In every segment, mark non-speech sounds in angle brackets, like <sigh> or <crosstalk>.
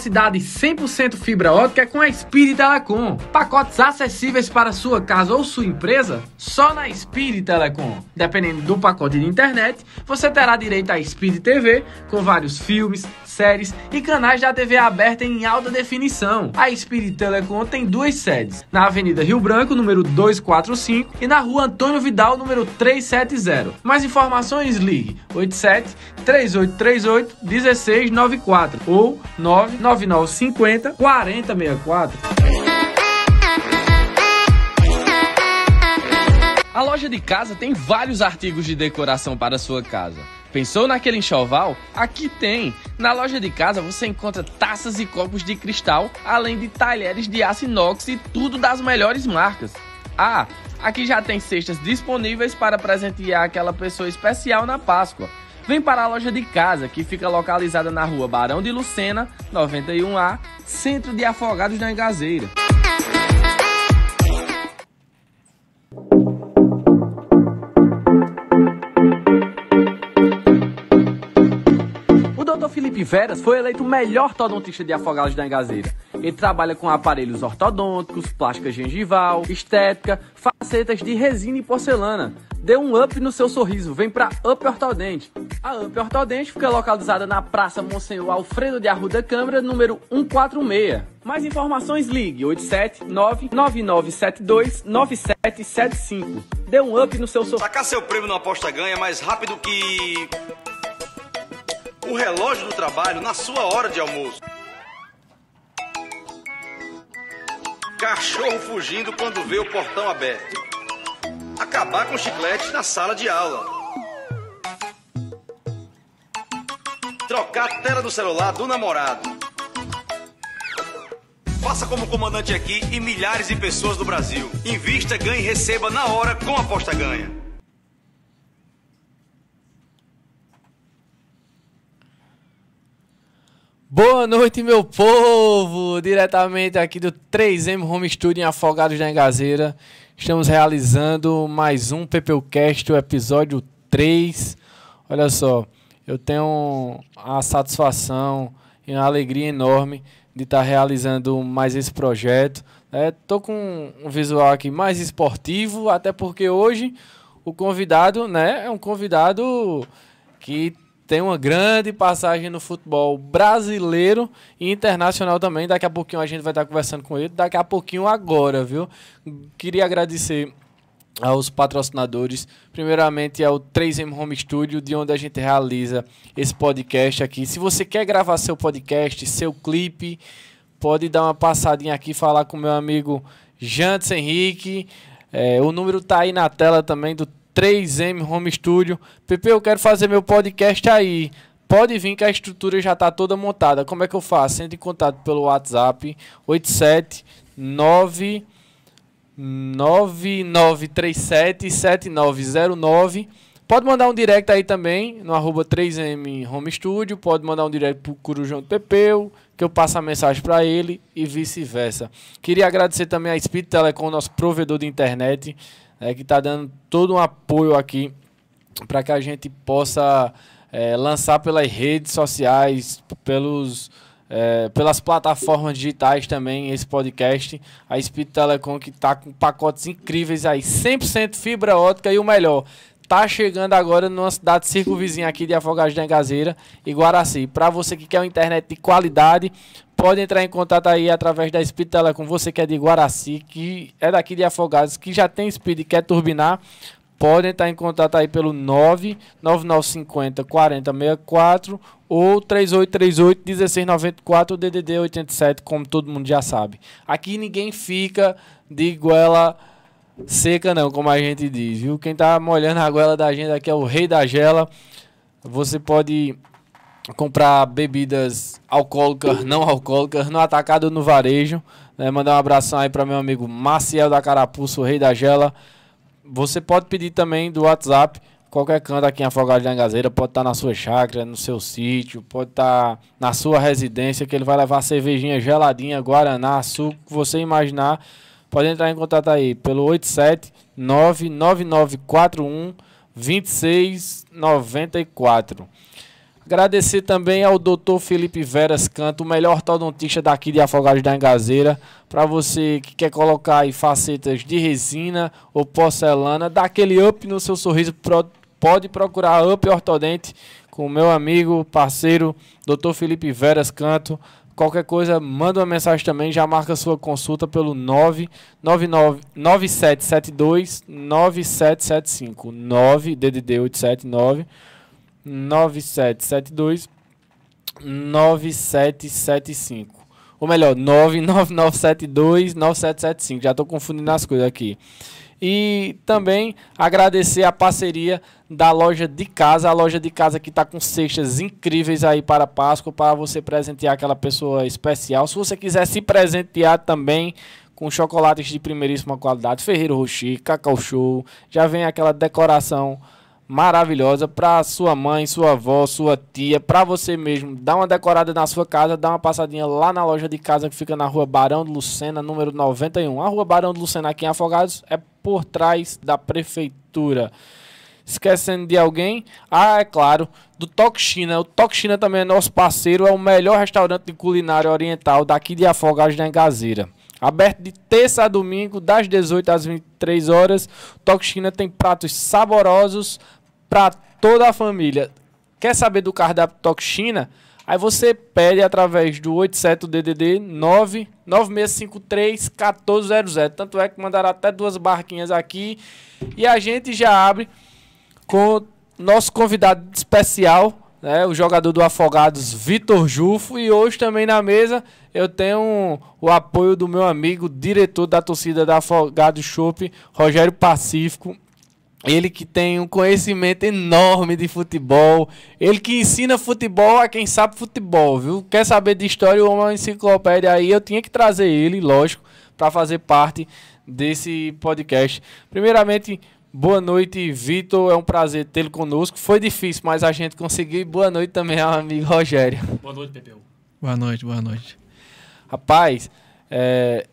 velocidade 100% fibra ótica com a Speed Telecom. Pacotes acessíveis para sua casa ou sua empresa só na Speed Telecom. Dependendo do pacote de internet, você terá direito à Speed TV com vários filmes, séries e canais da TV aberta em alta definição. A Spirit Telecom tem duas sedes, na Avenida Rio Branco, número 245, e na Rua Antônio Vidal, número 370. Mais informações, ligue 87 3838 1694 ou 99950 4064. A loja de casa tem vários artigos de decoração para sua casa. Pensou naquele enxoval? Aqui tem! Na loja de casa você encontra taças e copos de cristal, além de talheres de aço inox e tudo das melhores marcas. Ah, aqui já tem cestas disponíveis para presentear aquela pessoa especial na Páscoa. Vem para a loja de casa, que fica localizada na rua Barão de Lucena, 91A, Centro de Afogados da Engazeira. Dr. Felipe Veras foi eleito o melhor ortodontista de Afogados da Engazeira. Ele trabalha com aparelhos ortodônticos, plástica gengival, estética, facetas de resina e porcelana. Dê um up no seu sorriso, vem pra Up Ortodente. A Up Ortodente fica localizada na Praça Monsenhor Alfredo de Arruda Câmara, número 146. Mais informações ligue 879-9972-9775. Dê um up no seu sorriso. Sacar seu prêmio na aposta ganha mais rápido que o relógio do trabalho na sua hora de almoço. Cachorro fugindo quando vê o portão aberto. Acabar com chiclete na sala de aula. Trocar a tela do celular do namorado. Faça como comandante aqui e milhares de pessoas do Brasil. Invista, ganhe e receba na hora com a aposta ganha. Boa noite, meu povo! Diretamente aqui do 3M Home Studio em Afogados da Engazeira. Estamos realizando mais um PPUcast, o episódio 3. Olha só, eu tenho a satisfação e uma alegria enorme de estar realizando mais esse projeto. Estou é, com um visual aqui mais esportivo, até porque hoje o convidado né, é um convidado que tem uma grande passagem no futebol brasileiro e internacional também. Daqui a pouquinho a gente vai estar conversando com ele. Daqui a pouquinho agora, viu? Queria agradecer aos patrocinadores. Primeiramente ao é 3M Home Studio, de onde a gente realiza esse podcast aqui. Se você quer gravar seu podcast, seu clipe, pode dar uma passadinha aqui falar com meu amigo Jantes Henrique. É, o número tá aí na tela também do 3M Home Studio. Pepe, eu quero fazer meu podcast aí. Pode vir que a estrutura já está toda montada. Como é que eu faço? Entre em contato pelo WhatsApp 879 9937-7909. Pode mandar um direct aí também, no arroba 3M Home Studio. Pode mandar um direct pro do Pepeu, que eu passo a mensagem para ele e vice-versa. Queria agradecer também a Speed Telecom, nosso provedor de internet, né, que está dando todo um apoio aqui para que a gente possa é, lançar pelas redes sociais, pelos, é, pelas plataformas digitais também esse podcast. A Speed Telecom que está com pacotes incríveis aí, 100% fibra ótica e o melhor, tá chegando agora numa cidade circunvizinha aqui de Afogados da Engazeira e Guaraci. Para você que quer uma internet de qualidade, pode entrar em contato aí através da Speed Telecom, você que é de Guaraci, que é daqui de Afogados, que já tem Speed e quer turbinar, pode entrar em contato aí pelo 99950 4064 ou 3838 1694 DDD 87, como todo mundo já sabe. Aqui ninguém fica de goela seca não, como a gente diz, viu? Quem tá molhando a goela da agenda aqui é o Rei da Gela. Você pode comprar bebidas alcoólicas, não alcoólicas, no atacado no varejo. Né? Mandar um abração aí para meu amigo Maciel da Carapuço, Rei da Gela. Você pode pedir também do WhatsApp, qualquer canto aqui em Afogados da Angazeira, pode estar tá na sua chácara, no seu sítio, pode estar tá na sua residência, que ele vai levar cervejinha geladinha, guaraná, suco, que você imaginar pode entrar em contato aí pelo 87999412694. Agradecer também ao Dr. Felipe Veras Canto, o melhor ortodontista daqui de Afogados da Engazeira, para você que quer colocar aí facetas de resina ou porcelana, dar aquele up no seu sorriso, pode procurar Up Ortodente com o meu amigo, parceiro, Dr. Felipe Veras Canto. Qualquer coisa, manda uma mensagem também, já marca sua consulta pelo 999 9772 9775 9 DDD 879 9772 9775. Ou melhor, 99972 9775. <laughs> Já estou confundindo as coisas aqui. E também agradecer a parceria da loja de casa, a loja de casa que está com cestas incríveis aí para Páscoa, para você presentear aquela pessoa especial. Se você quiser se presentear também com chocolates de primeiríssima qualidade, Ferreiro Rocher, Cacau Show, já vem aquela decoração maravilhosa para sua mãe, sua avó, sua tia, para você mesmo. Dá uma decorada na sua casa, dá uma passadinha lá na loja de casa que fica na Rua Barão de Lucena, número 91. A Rua Barão de Lucena aqui em Afogados é por trás da prefeitura. Esquecendo de alguém? Ah, é claro, do Toxina. O Toxina também é nosso parceiro, é o melhor restaurante de culinária oriental daqui de Afogados da Engazeira. Aberto de terça a domingo, das 18 às 23 horas. Toxina tem pratos saborosos para toda a família. Quer saber do cardápio Toxina? Aí você pede através do 87DDD 99653-1400. Tanto é que mandaram até duas barquinhas aqui. E a gente já abre com nosso convidado especial, né, o jogador do Afogados, Vitor Jufo. E hoje também na mesa eu tenho o apoio do meu amigo, diretor da torcida da Afogados Shop Rogério Pacífico. Ele que tem um conhecimento enorme de futebol. Ele que ensina futebol a quem sabe futebol, viu? Quer saber de história, ou uma enciclopédia aí. Eu tinha que trazer ele, lógico, para fazer parte desse podcast. Primeiramente, boa noite, Vitor. É um prazer tê-lo conosco. Foi difícil, mas a gente conseguiu. boa noite também ao amigo Rogério. Boa noite, Pepeu. Boa noite, boa noite. Rapaz, é,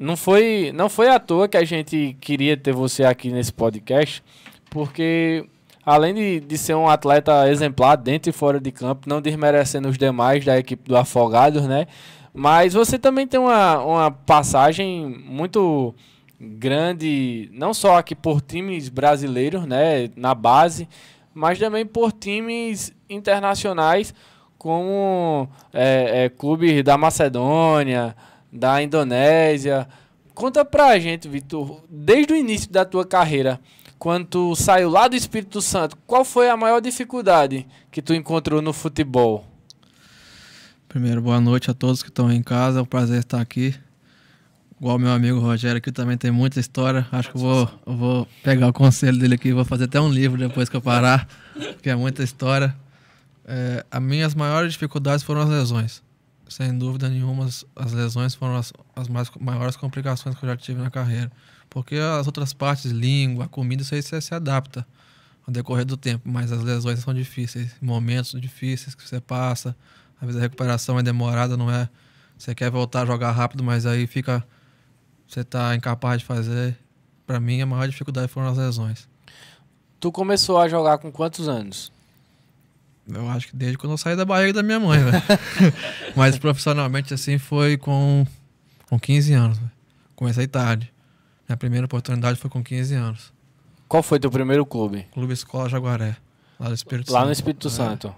não foi, não foi à toa que a gente queria ter você aqui nesse podcast, porque além de, de ser um atleta exemplar dentro e fora de campo, não desmerecendo os demais da equipe do Afogados, né? Mas você também tem uma, uma passagem muito grande, não só aqui por times brasileiros, né, na base, mas também por times internacionais como é, é, clubes da Macedônia, da Indonésia. Conta pra gente, Vitor, desde o início da tua carreira, quando tu saiu lá do Espírito Santo, qual foi a maior dificuldade que tu encontrou no futebol? Primeiro, boa noite a todos que estão em casa, é um prazer estar aqui. Igual meu amigo Rogério que também tem muita história. Acho que eu vou, eu vou pegar o conselho dele aqui, vou fazer até um livro depois que eu parar, porque <laughs> é muita história. É, as minhas maiores dificuldades foram as lesões. Sem dúvida nenhuma, as, as lesões foram as, as mais, maiores complicações que eu já tive na carreira. Porque as outras partes, língua, comida, isso aí você se adapta ao decorrer do tempo. Mas as lesões são difíceis, momentos difíceis que você passa. Às vezes a recuperação é demorada, não é? Você quer voltar a jogar rápido, mas aí fica. Você está incapaz de fazer. Para mim, a maior dificuldade foram as lesões. Tu começou a jogar com quantos anos? eu acho que desde quando eu saí da barriga da minha mãe, né? <laughs> Mas profissionalmente, assim, foi com, com 15 anos. Comecei tarde. Minha primeira oportunidade foi com 15 anos. Qual foi teu primeiro clube? Clube Escola Jaguaré, lá no Espírito lá Santo. Lá no Espírito é. Santo.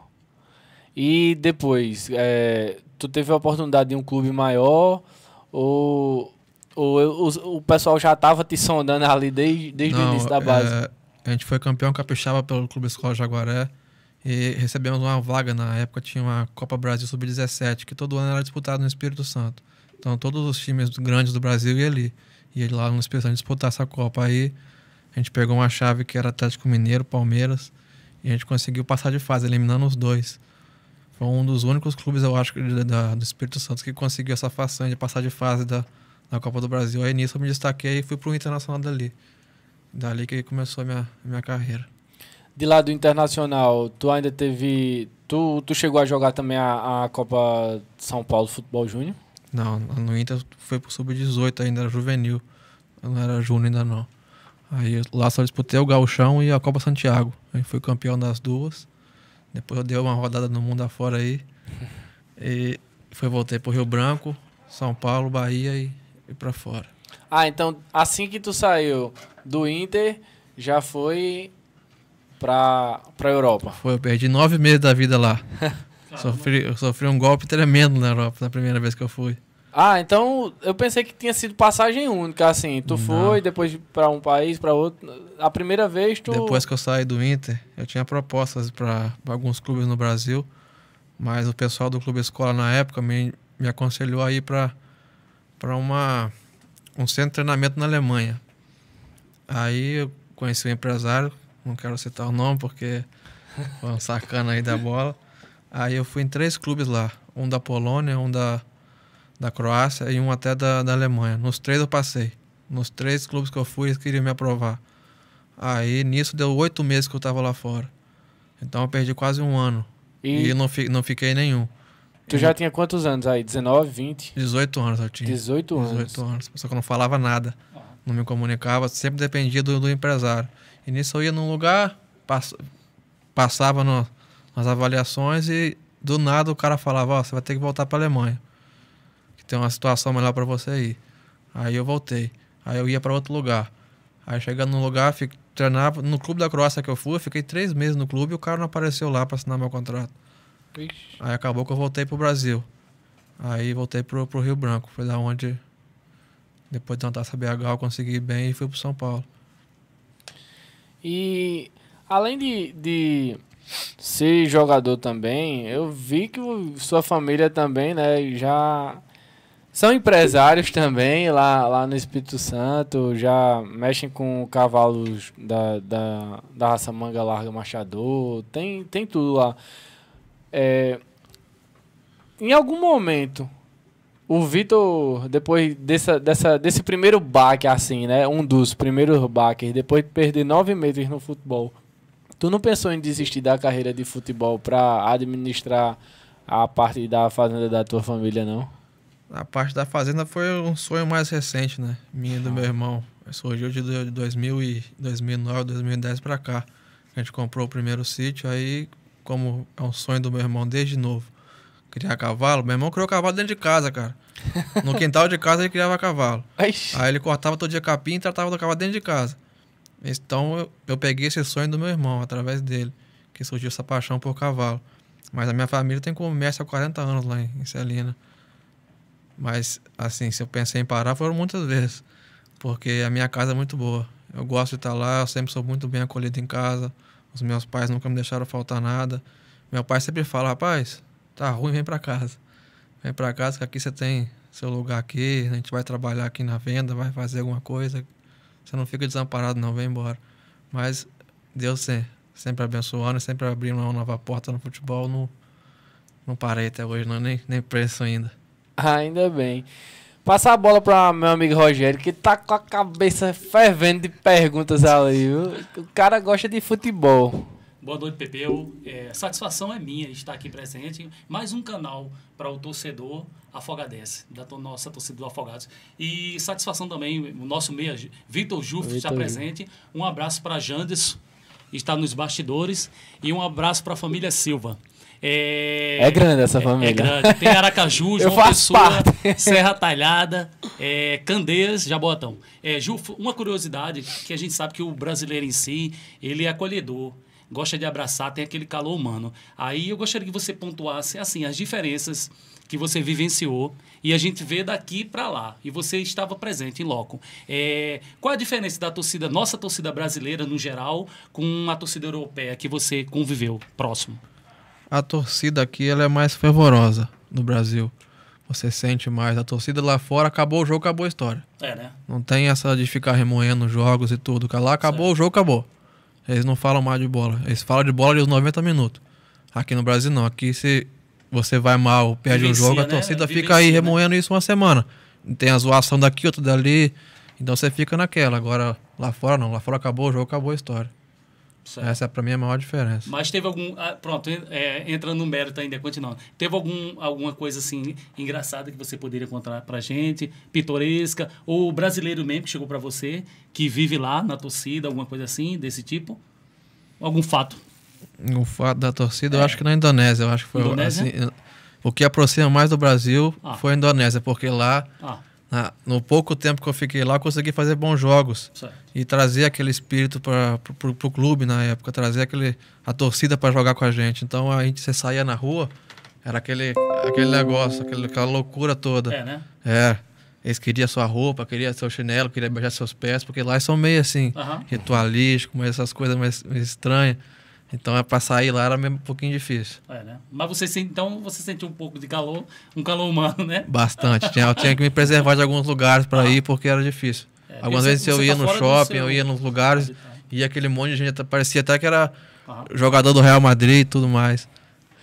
E depois, é, tu teve a oportunidade de um clube maior ou, ou o, o pessoal já estava te sondando ali desde, desde Não, o início da base? É, a gente foi campeão capixaba pelo Clube Escola Jaguaré e recebemos uma vaga na época, tinha uma Copa Brasil Sub-17, que todo ano era disputada no Espírito Santo. Então todos os times grandes do Brasil iam ali. E ele lá no Espírito Santo disputar essa Copa. Aí a gente pegou uma chave que era Atlético Mineiro, Palmeiras, e a gente conseguiu passar de fase, eliminando os dois. Foi um dos únicos clubes, eu acho, de, da, do Espírito Santo que conseguiu essa façanha de passar de fase da, da Copa do Brasil. Aí nisso eu me destaquei e fui pro Internacional dali. Dali que começou a minha, minha carreira de lado internacional, tu ainda teve. Tu, tu chegou a jogar também a, a Copa São Paulo Futebol Júnior? Não, no Inter foi pro sub-18, ainda era juvenil. Eu não era júnior ainda não. Aí lá só disputei o Gauchão e a Copa Santiago. Aí fui campeão das duas. Depois eu dei uma rodada no mundo afora aí. <laughs> e foi voltei pro Rio Branco, São Paulo, Bahia e, e pra fora. Ah, então assim que tu saiu do Inter, já foi para a Europa. Foi, eu perdi nove meses da vida lá. <laughs> sofri, eu sofri um golpe tremendo na Europa na primeira vez que eu fui. Ah, então eu pensei que tinha sido passagem única, assim. Tu Não. foi, depois para um país, para outro. A primeira vez tu. Depois que eu saí do Inter, eu tinha propostas para alguns clubes no Brasil, mas o pessoal do Clube Escola na época me, me aconselhou a ir para uma um centro de treinamento na Alemanha. Aí eu conheci um empresário não quero citar o nome porque foi um sacana aí da bola. Aí eu fui em três clubes lá, um da Polônia, um da, da Croácia e um até da, da Alemanha. Nos três eu passei. Nos três clubes que eu fui, eles queriam me aprovar. Aí nisso deu oito meses que eu tava lá fora. Então eu perdi quase um ano. E, e não, fi, não fiquei nenhum. Tu e... já tinha quantos anos aí? 19, 20? 18 anos eu tinha. 18 anos. 18 anos. Só que eu não falava nada. Ah. Não me comunicava, sempre dependia do, do empresário. E nisso eu ia num lugar, pass passava no, nas avaliações e do nada o cara falava, ó, oh, você vai ter que voltar para Alemanha. Que tem uma situação melhor para você ir. Aí eu voltei. Aí eu ia para outro lugar. Aí chegando num lugar, fico, treinava no clube da Croácia que eu fui, eu fiquei três meses no clube e o cara não apareceu lá para assinar meu contrato. Ixi. Aí acabou que eu voltei pro Brasil. Aí voltei pro, pro Rio Branco, foi da onde depois de uma taça BH eu consegui bem e fui pro São Paulo. E além de, de ser jogador também, eu vi que sua família também, né, já são empresários também lá, lá no Espírito Santo, já mexem com cavalos da, da, da raça manga larga machador, tem, tem tudo lá. É, em algum momento o Vitor, depois dessa, dessa, desse primeiro baque, assim, né? Um dos primeiros baques, depois de perder nove meses no futebol, tu não pensou em desistir da carreira de futebol para administrar a parte da fazenda da tua família, não? A parte da fazenda foi um sonho mais recente, né? Minha e do meu ah. irmão. Surgiu de 2000 e 2009, 2010 para cá. A gente comprou o primeiro sítio, aí, como é um sonho do meu irmão desde novo, criar cavalo. Meu irmão criou cavalo dentro de casa, cara. <laughs> No quintal de casa ele criava cavalo. Aí ele cortava todo dia capim e tratava do cavalo dentro de casa. Então eu, eu, peguei esse sonho do meu irmão, através dele, que surgiu essa paixão por cavalo. Mas a minha família tem comércio há 40 anos lá em, em Celina. Mas, assim, se eu pensei em parar, foram muitas vezes. Porque a minha casa é muito boa. Eu gosto de estar lá, eu sempre sou muito bem acolhido em casa. Os meus pais nunca me deixaram faltar nada. Meu pai sempre fala, rapaz, tá ruim, vem para casa. Vem é para casa que aqui você tem seu lugar aqui, a gente vai trabalhar aqui na venda, vai fazer alguma coisa. Você não fica desamparado não, vem embora. Mas Deus sempre, sempre abençoando, sempre abrindo uma nova porta no futebol, não, não parei até hoje, não, nem, nem preço ainda. Ainda bem. Passar a bola para meu amigo Rogério, que tá com a cabeça fervendo de perguntas ali, viu? O cara gosta de futebol. Boa noite, Pepeu. É, satisfação é minha estar aqui presente. Mais um canal para o torcedor afogadense, da to nossa torcida do Afogados. E satisfação também, o nosso meia, Vitor Juf, está presente. Um abraço para Jandes, está nos bastidores. E um abraço para a família Silva. É, é, grande essa família. É, é grande. Tem Aracaju, <laughs> João Pessoa, parte. <laughs> Serra Talhada, é, Candeias, Jaboatão. É, Ju, uma curiosidade que a gente sabe que o brasileiro em si, ele é acolhedor gosta de abraçar, tem aquele calor humano. Aí eu gostaria que você pontuasse assim as diferenças que você vivenciou e a gente vê daqui para lá e você estava presente em loco. É, qual a diferença da torcida, nossa torcida brasileira no geral, com a torcida europeia que você conviveu próximo? A torcida aqui ela é mais fervorosa no Brasil. Você sente mais. A torcida lá fora acabou o jogo, acabou a história. É, né? Não tem essa de ficar remoendo jogos e tudo. Lá acabou certo. o jogo, acabou. Eles não falam mais de bola. Eles falam de bola de uns 90 minutos. Aqui no Brasil não. Aqui se você vai mal, perde Vivencia, um jogo, a né? torcida né? fica aí né? remoendo isso uma semana. Tem a zoação daqui, outra dali. Então você fica naquela. Agora, lá fora não. Lá fora acabou o jogo, acabou a história. Certo. Essa para mim é a maior diferença. Mas teve algum. Ah, pronto, é, entrando no mérito ainda, continuando. Teve algum, alguma coisa assim engraçada que você poderia contar para gente, pitoresca, ou brasileiro mesmo que chegou para você, que vive lá na torcida, alguma coisa assim, desse tipo? Algum fato? Um fato da torcida, é. eu acho que na Indonésia, eu acho que foi Indonésia? assim. O que aproxima mais do Brasil ah. foi a Indonésia, porque lá. Ah na, no pouco tempo que eu fiquei lá, eu consegui fazer bons jogos. Certo. E trazer aquele espírito para o clube na época, trazer aquele, a torcida para jogar com a gente. Então a gente você saía na rua, era aquele, aquele negócio, aquele, aquela loucura toda. É, né? É. Eles queriam sua roupa, queriam seu chinelo, queriam beijar seus pés, porque lá eles são meio assim, uhum. ritualístico, essas coisas mais, mais estranhas. Então, é para sair lá era mesmo um pouquinho difícil. É, né? Mas você então você sentiu um pouco de calor, um calor humano, né? Bastante. tinha, tinha que me preservar de alguns lugares para ah. ir porque era difícil. É, Algumas vezes eu tá ia tá no shopping, seu... eu ia nos lugares e aquele monte de gente parecia até que era jogador do Real Madrid e tudo mais.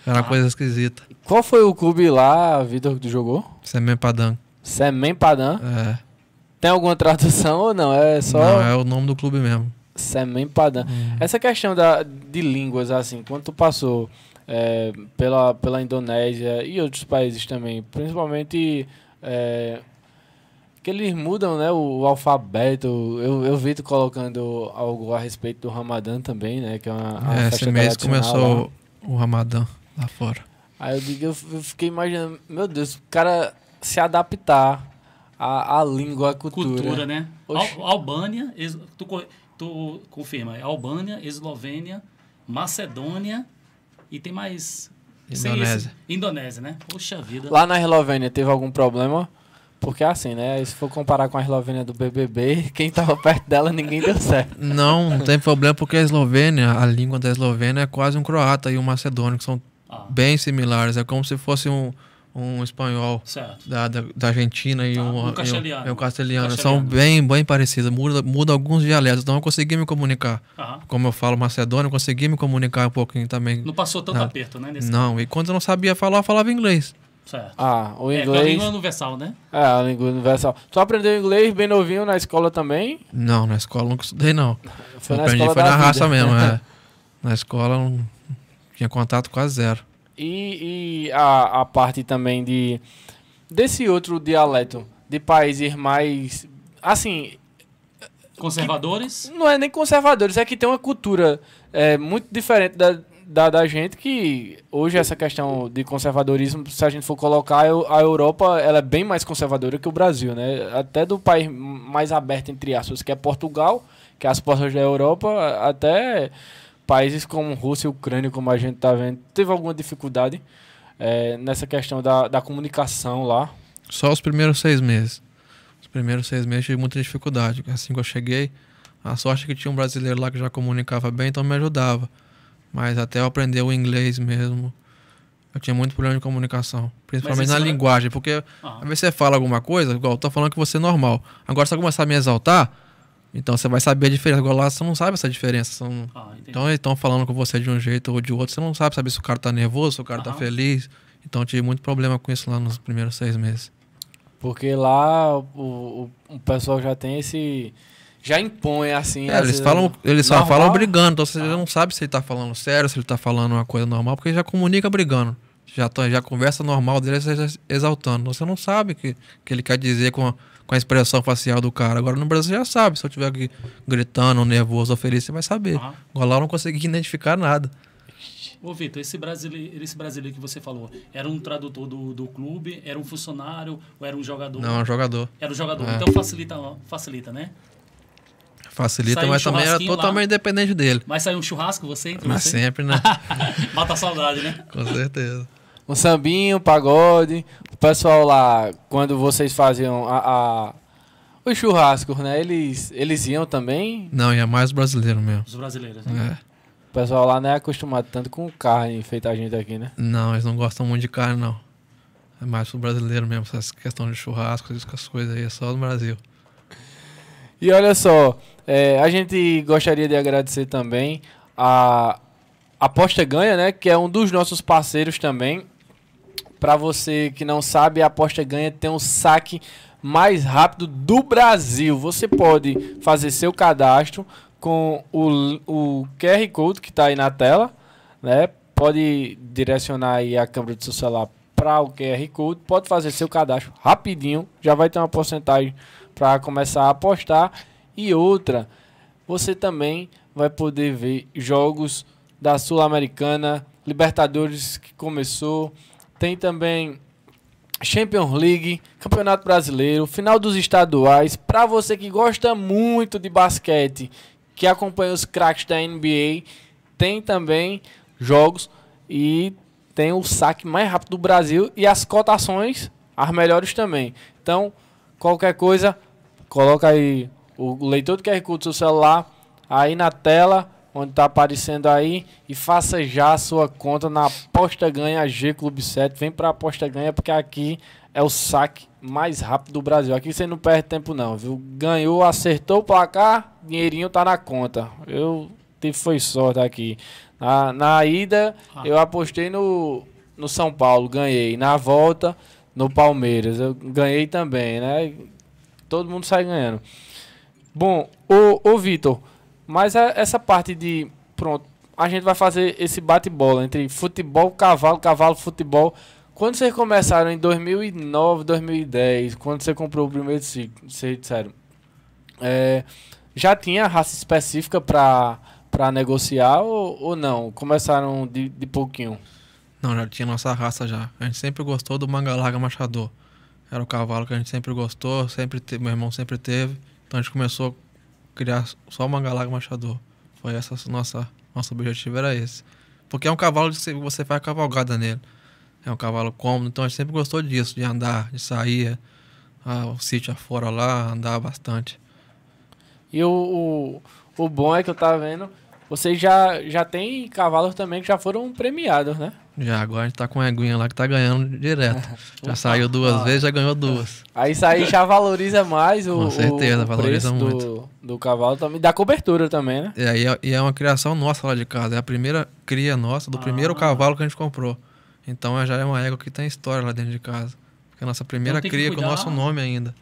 Era uma ah. coisa esquisita. Qual foi o clube lá, Vitor, que jogou? Semen Padang. Semen Padang? É. Tem alguma tradução ou não? É só. Não, é o nome do clube mesmo. Semem Padã. Hum. Essa questão da, de línguas, assim, quando tu passou é, pela, pela Indonésia e outros países também, principalmente. É, que eles mudam né, o, o, alfabeto. Eu, eu vi tu colocando algo a respeito do Ramadã também, né? Que é uma, uma é, esse mês começou lá. o Ramadã lá fora. Aí eu, digo, eu fiquei imaginando, meu Deus, o cara se adaptar à, à língua, à cultura. Cultura, né? Al Albânia, tu, tu confirma, é Albânia, Eslovênia, Macedônia e tem mais. Indonésia. Indonésia, né? Poxa vida. Lá na Eslovênia teve algum problema? Porque assim, né? Se for comparar com a Eslovênia do BBB, quem tava perto dela ninguém deu certo. Não, não tem problema porque a Eslovênia, a língua da Eslovênia é quase um croata e um macedônio, que são ah. bem similares. É como se fosse um, um espanhol da, da, da, Argentina e, tá. um, um castelhano. um, um castelhano. São bem, bem parecidos muda, muda alguns dialetos. Então eu consegui me comunicar. Aham. Como eu falo macedônio, eu consegui me comunicar um pouquinho também. Não passou tanto aperto, né? não, caso. e quando eu não sabia falar, eu falava inglês. Certo. Ah, o é, inglês. É, a língua universal, né? É, a língua universal. Tu aprendeu inglês bem novinho na escola também? Não, na escola não estudei, não. Foi eu na aprendi, foi na raça mesmo, é. <laughs> Na escola não tinha contato quase zero. E, e a, a parte também de desse outro dialeto de países mais assim conservadores não é nem conservadores é que tem uma cultura é, muito diferente da, da, da gente que hoje essa questão de conservadorismo se a gente for colocar a Europa ela é bem mais conservadora que o Brasil né até do país mais aberto entre aspas que é Portugal que é as portas da Europa até países como Rússia e Ucrânia, como a gente está vendo, teve alguma dificuldade é, nessa questão da, da comunicação lá? Só os primeiros seis meses. Os primeiros seis meses tive muita dificuldade. Assim que eu cheguei, a sorte é que tinha um brasileiro lá que já comunicava bem, então me ajudava. Mas até eu aprender o inglês mesmo, eu tinha muito problema de comunicação. Principalmente na é- linguagem, porque ah. às vezes você fala alguma coisa, igual eu tô falando que você é normal. Agora, se você começar a me exaltar, então você vai saber a diferença. Agora lá você não sabe essa diferença. Ah, então eles estão falando com você de um jeito ou de outro. Você não sabe saber se o cara tá nervoso, se o cara uhum. tá feliz. Então tive muito problema com isso lá nos primeiros seis meses. Porque lá o, o, o pessoal já tem esse. Já impõe, assim. É, eles falam, eles só falam brigando. Então você ah. não sabe se ele tá falando sério, se ele tá falando uma coisa normal, porque ele já comunica brigando. Já, tá, já conversa normal dele, já exaltando. Então você não sabe o que, que ele quer dizer com. A, com a expressão facial do cara. Agora no Brasil já sabe, se eu tiver aqui gritando, nervoso ou feliz, você vai saber. Uhum. Agora lá eu não consegui identificar nada. Ô, Vitor, esse brasileiro, esse brasileiro que você falou, era um tradutor do, do clube, era um funcionário ou era um jogador? Não, é um jogador. Era um jogador. É. Então facilita, facilita, né? Facilita, saiu mas um também era totalmente lá. dependente dele. Mas saiu um churrasco, você? Entre mas você? sempre, né? <laughs> Mata a saudade, né? Com certeza. Um sambinho, um pagode, pessoal lá, quando vocês faziam a, a os churrascos, né? Eles, eles iam também? Não, ia mais brasileiro mesmo. Os brasileiros, né? É. O pessoal lá não é acostumado tanto com carne feita a gente aqui, né? Não, eles não gostam muito de carne, não. É mais pro brasileiro mesmo, essas questão de churrasco, essas coisas aí, é só no Brasil. E olha só, é, a gente gostaria de agradecer também a Aposta Ganha, né? Que é um dos nossos parceiros também. Para você que não sabe, a aposta ganha tem um saque mais rápido do Brasil. Você pode fazer seu cadastro com o, o QR Code que está aí na tela, né? Pode direcionar aí a câmera do seu celular para o QR Code, pode fazer seu cadastro rapidinho, já vai ter uma porcentagem para começar a apostar e outra, você também vai poder ver jogos da Sul-Americana, Libertadores que começou, tem também Champions League, Campeonato Brasileiro, final dos estaduais. Para você que gosta muito de basquete, que acompanha os craques da NBA, tem também jogos e tem o saque mais rápido do Brasil e as cotações as melhores também. Então, qualquer coisa, coloca aí o leitor do QR Code do seu celular aí na tela onde está aparecendo aí, e faça já a sua conta na Aposta Ganha G Clube 7. Vem para Aposta Ganha, porque aqui é o saque mais rápido do Brasil. Aqui você não perde tempo não, viu? Ganhou, acertou o placar, dinheirinho tá na conta. Eu tive foi sorte aqui. Na, na ida, ah. eu apostei no, no São Paulo, ganhei. Na volta, no Palmeiras, eu ganhei também, né? Todo mundo sai ganhando. Bom, o ô Vitor, mas a, é essa parte de. Pronto, a gente vai fazer esse bate-bola entre futebol, cavalo, cavalo, futebol. Quando vocês começaram em 2009, 2010, quando você comprou o primeiro ciclo, vocês disseram. É, já tinha raça específica para para negociar ou, ou não? Começaram de, de pouquinho? Não, já tinha nossa raça já. A gente sempre gostou do manga larga machador. Era o cavalo que a gente sempre gostou, sempre te... meu irmão sempre teve. Então a gente começou criar só uma galaga machador. Foi essa nossa nosso objetivo era esse. Porque é um cavalo que você faz cavalgada nele. É um cavalo cômodo, então a gente sempre gostou disso, de andar, de sair ah, o sítio afora lá, andar bastante. E o, o, o bom é que eu tava vendo, vocês já, já tem cavalos também que já foram premiados, né? Já, agora a gente tá com a aguinha lá que tá ganhando direto. <laughs> já saiu duas vezes, já ganhou duas. Aí isso aí já valoriza mais o. Com certeza, o valoriza muito. Do, do cavalo também, da cobertura também, né? É, e é, e é uma criação nossa lá de casa. É a primeira cria nossa, do ah. primeiro cavalo que a gente comprou. Então já é uma égua que tem história lá dentro de casa. Porque é a nossa primeira então, cria com o nosso nome ainda.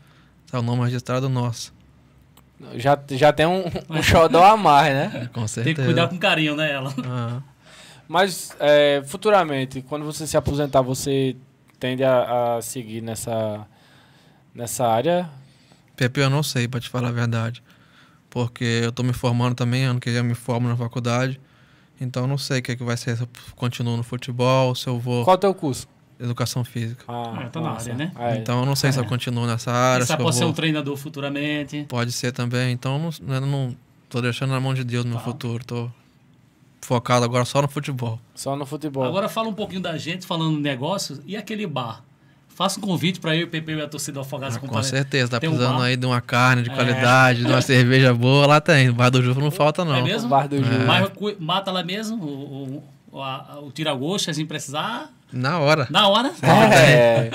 Tá o nome registrado nosso. Já, já tem um, um xodó a mais, né? É, com certeza. Tem que cuidar com carinho, né, ela? Ah. Mas é, futuramente, quando você se aposentar, você tende a, a seguir nessa, nessa área? Pepe, eu não sei, para te falar a verdade. Porque eu estou me formando também, ano que já me formo na faculdade. Então eu não sei o que, é que vai ser, se eu continuo no futebol, se eu vou. Qual é o teu curso? Educação física. Ah, ah tá na área, né? É. Então eu não sei é. se eu é. continuo nessa área. Se, se pode ser vou... um treinador futuramente. Pode ser também. Então eu não, eu não tô deixando na mão de Deus no tá. futuro. Tô focado agora só no futebol. Só no futebol. Agora fala um pouquinho da gente falando negócios e aquele bar. Faça um convite para eu, o PP e a torcida Afogados ah, Com certeza, tá precisando um aí de uma carne de é. qualidade, é. de uma <laughs> cerveja boa, lá tem. O bar do Juvo não falta, é não. É mesmo? O bar do é. Juvo. É. Mas mata lá mesmo o, o, o tira-gosto, assim, precisar. Na hora. Na hora? É.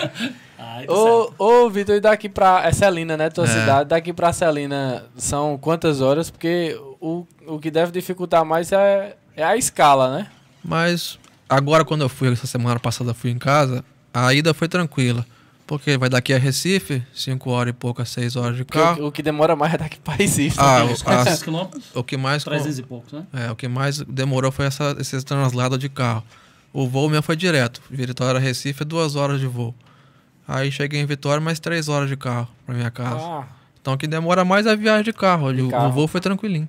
é. <laughs> ô, Vitor, e daqui pra. É Celina, né? Tua é. cidade. Daqui pra Celina são quantas horas? Porque o, o que deve dificultar mais é é a escala, né? Mas agora quando eu fui, essa semana passada fui em casa, a ida foi tranquila. Porque vai daqui a Recife, 5 horas e poucas, 6 horas de carro. O, o, que demora mais é daqui para Recife. Né? Ah, né? as, quilômetros? O que mais... 300 e poucos, né? É, o que mais demorou foi essa, esse translado de carro. O voo mesmo foi direto. Vitória a Recife 2 horas de voo. Aí cheguei em Vitória, mais 3 horas de carro para minha casa. Ah. Então o que demora mais é a viagem de carro. De o, carro. o voo foi tranquilinho.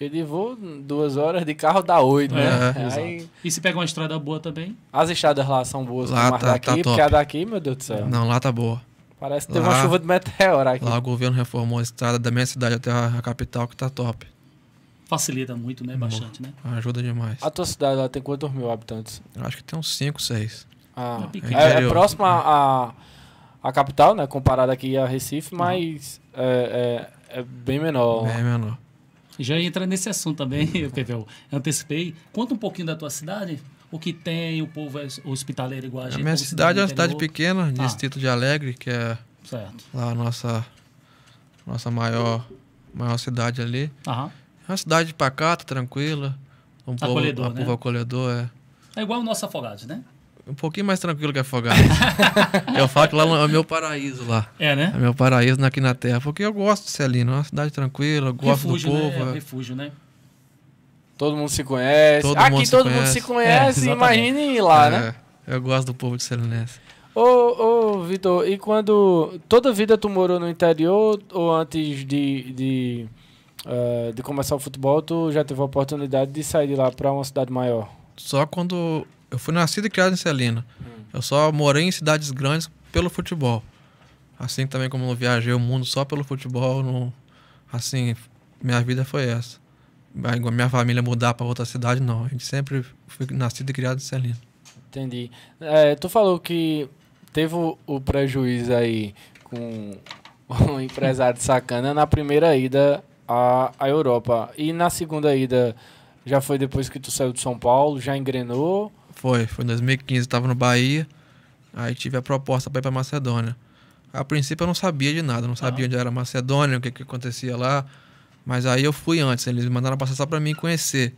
Porque de voo, duas horas de carro dá oito, né? É, Aí, e se pega uma estrada boa também? As estradas lá são boas, lá tá-, tá, daqui, tá top. porque a daqui, meu Deus do céu. Não, lá tá boa. Parece que lá, teve uma chuva de meteoro aqui. Lá o governo reformou a estrada da minha cidade até a capital, que tá top. Facilita muito, né? Bastante, né? Ajuda demais. A tua cidade lá tem quantos mil habitantes? Eu acho que tem uns cinco seis Ah, é, é, é, é próxima à a, a, capital, né? Comparada aqui a Recife, mas uhum. é, é, é, bem menor. Bem menor. Já entra nesse assunto também, <laughs> Pevel. Antecipei. Conta um pouquinho da tua cidade, o que tem, o povo é hospitaleiro igual a gente. A minha cidade é uma cidade pequena, ah. distrito de Alegre, que é certo. lá a nossa, nossa maior, maior cidade ali. Aham. É uma cidade pacata, tranquila. Um acolhedor, povo, né? um né? povo acolhedor, é. É igual o nosso Afogados, né? um pouquinho mais tranquilo que Afogados. <laughs> eu falo que lá é o meu paraíso lá. É, né? É meu paraíso aqui na terra. Porque eu gosto de Celina, é uma cidade tranquila, eu gosto refúgio, do né? povo. Né? É refúgio, né? Todo mundo se conhece. Todo aqui mundo todo conhece. mundo se conhece, é, imaginem ir lá, né? é, né? Eu gosto do povo de Celinense. Ô, ô Vitor, e quando. Toda vida tu morou no interior ou antes de, de, uh, de começar o futebol, tu já teve a oportunidade de sair de lá para uma cidade maior? Só quando eu fui nascido e criado em Celina. Hum. Eu só morei em cidades grandes pelo futebol. Assim também como eu viajei o mundo só pelo futebol, assim, minha vida foi essa. A minha família mudar para outra cidade, não. A gente sempre foi nascido e criado em Celina. Entendi. É, tu falou que teve o, o prejuízo aí com <laughs> um empresário sacana na primeira ida à, à Europa. E na segunda ida, já foi depois que tu saiu de São Paulo, já engrenou? Foi, foi em 2015, estava no Bahia. Aí tive a proposta para ir para Macedônia. A princípio eu não sabia de nada, não tá. sabia ah. onde era Macedônia, o que, que acontecia lá. Mas aí eu fui antes, eles me mandaram passar só para mim conhecer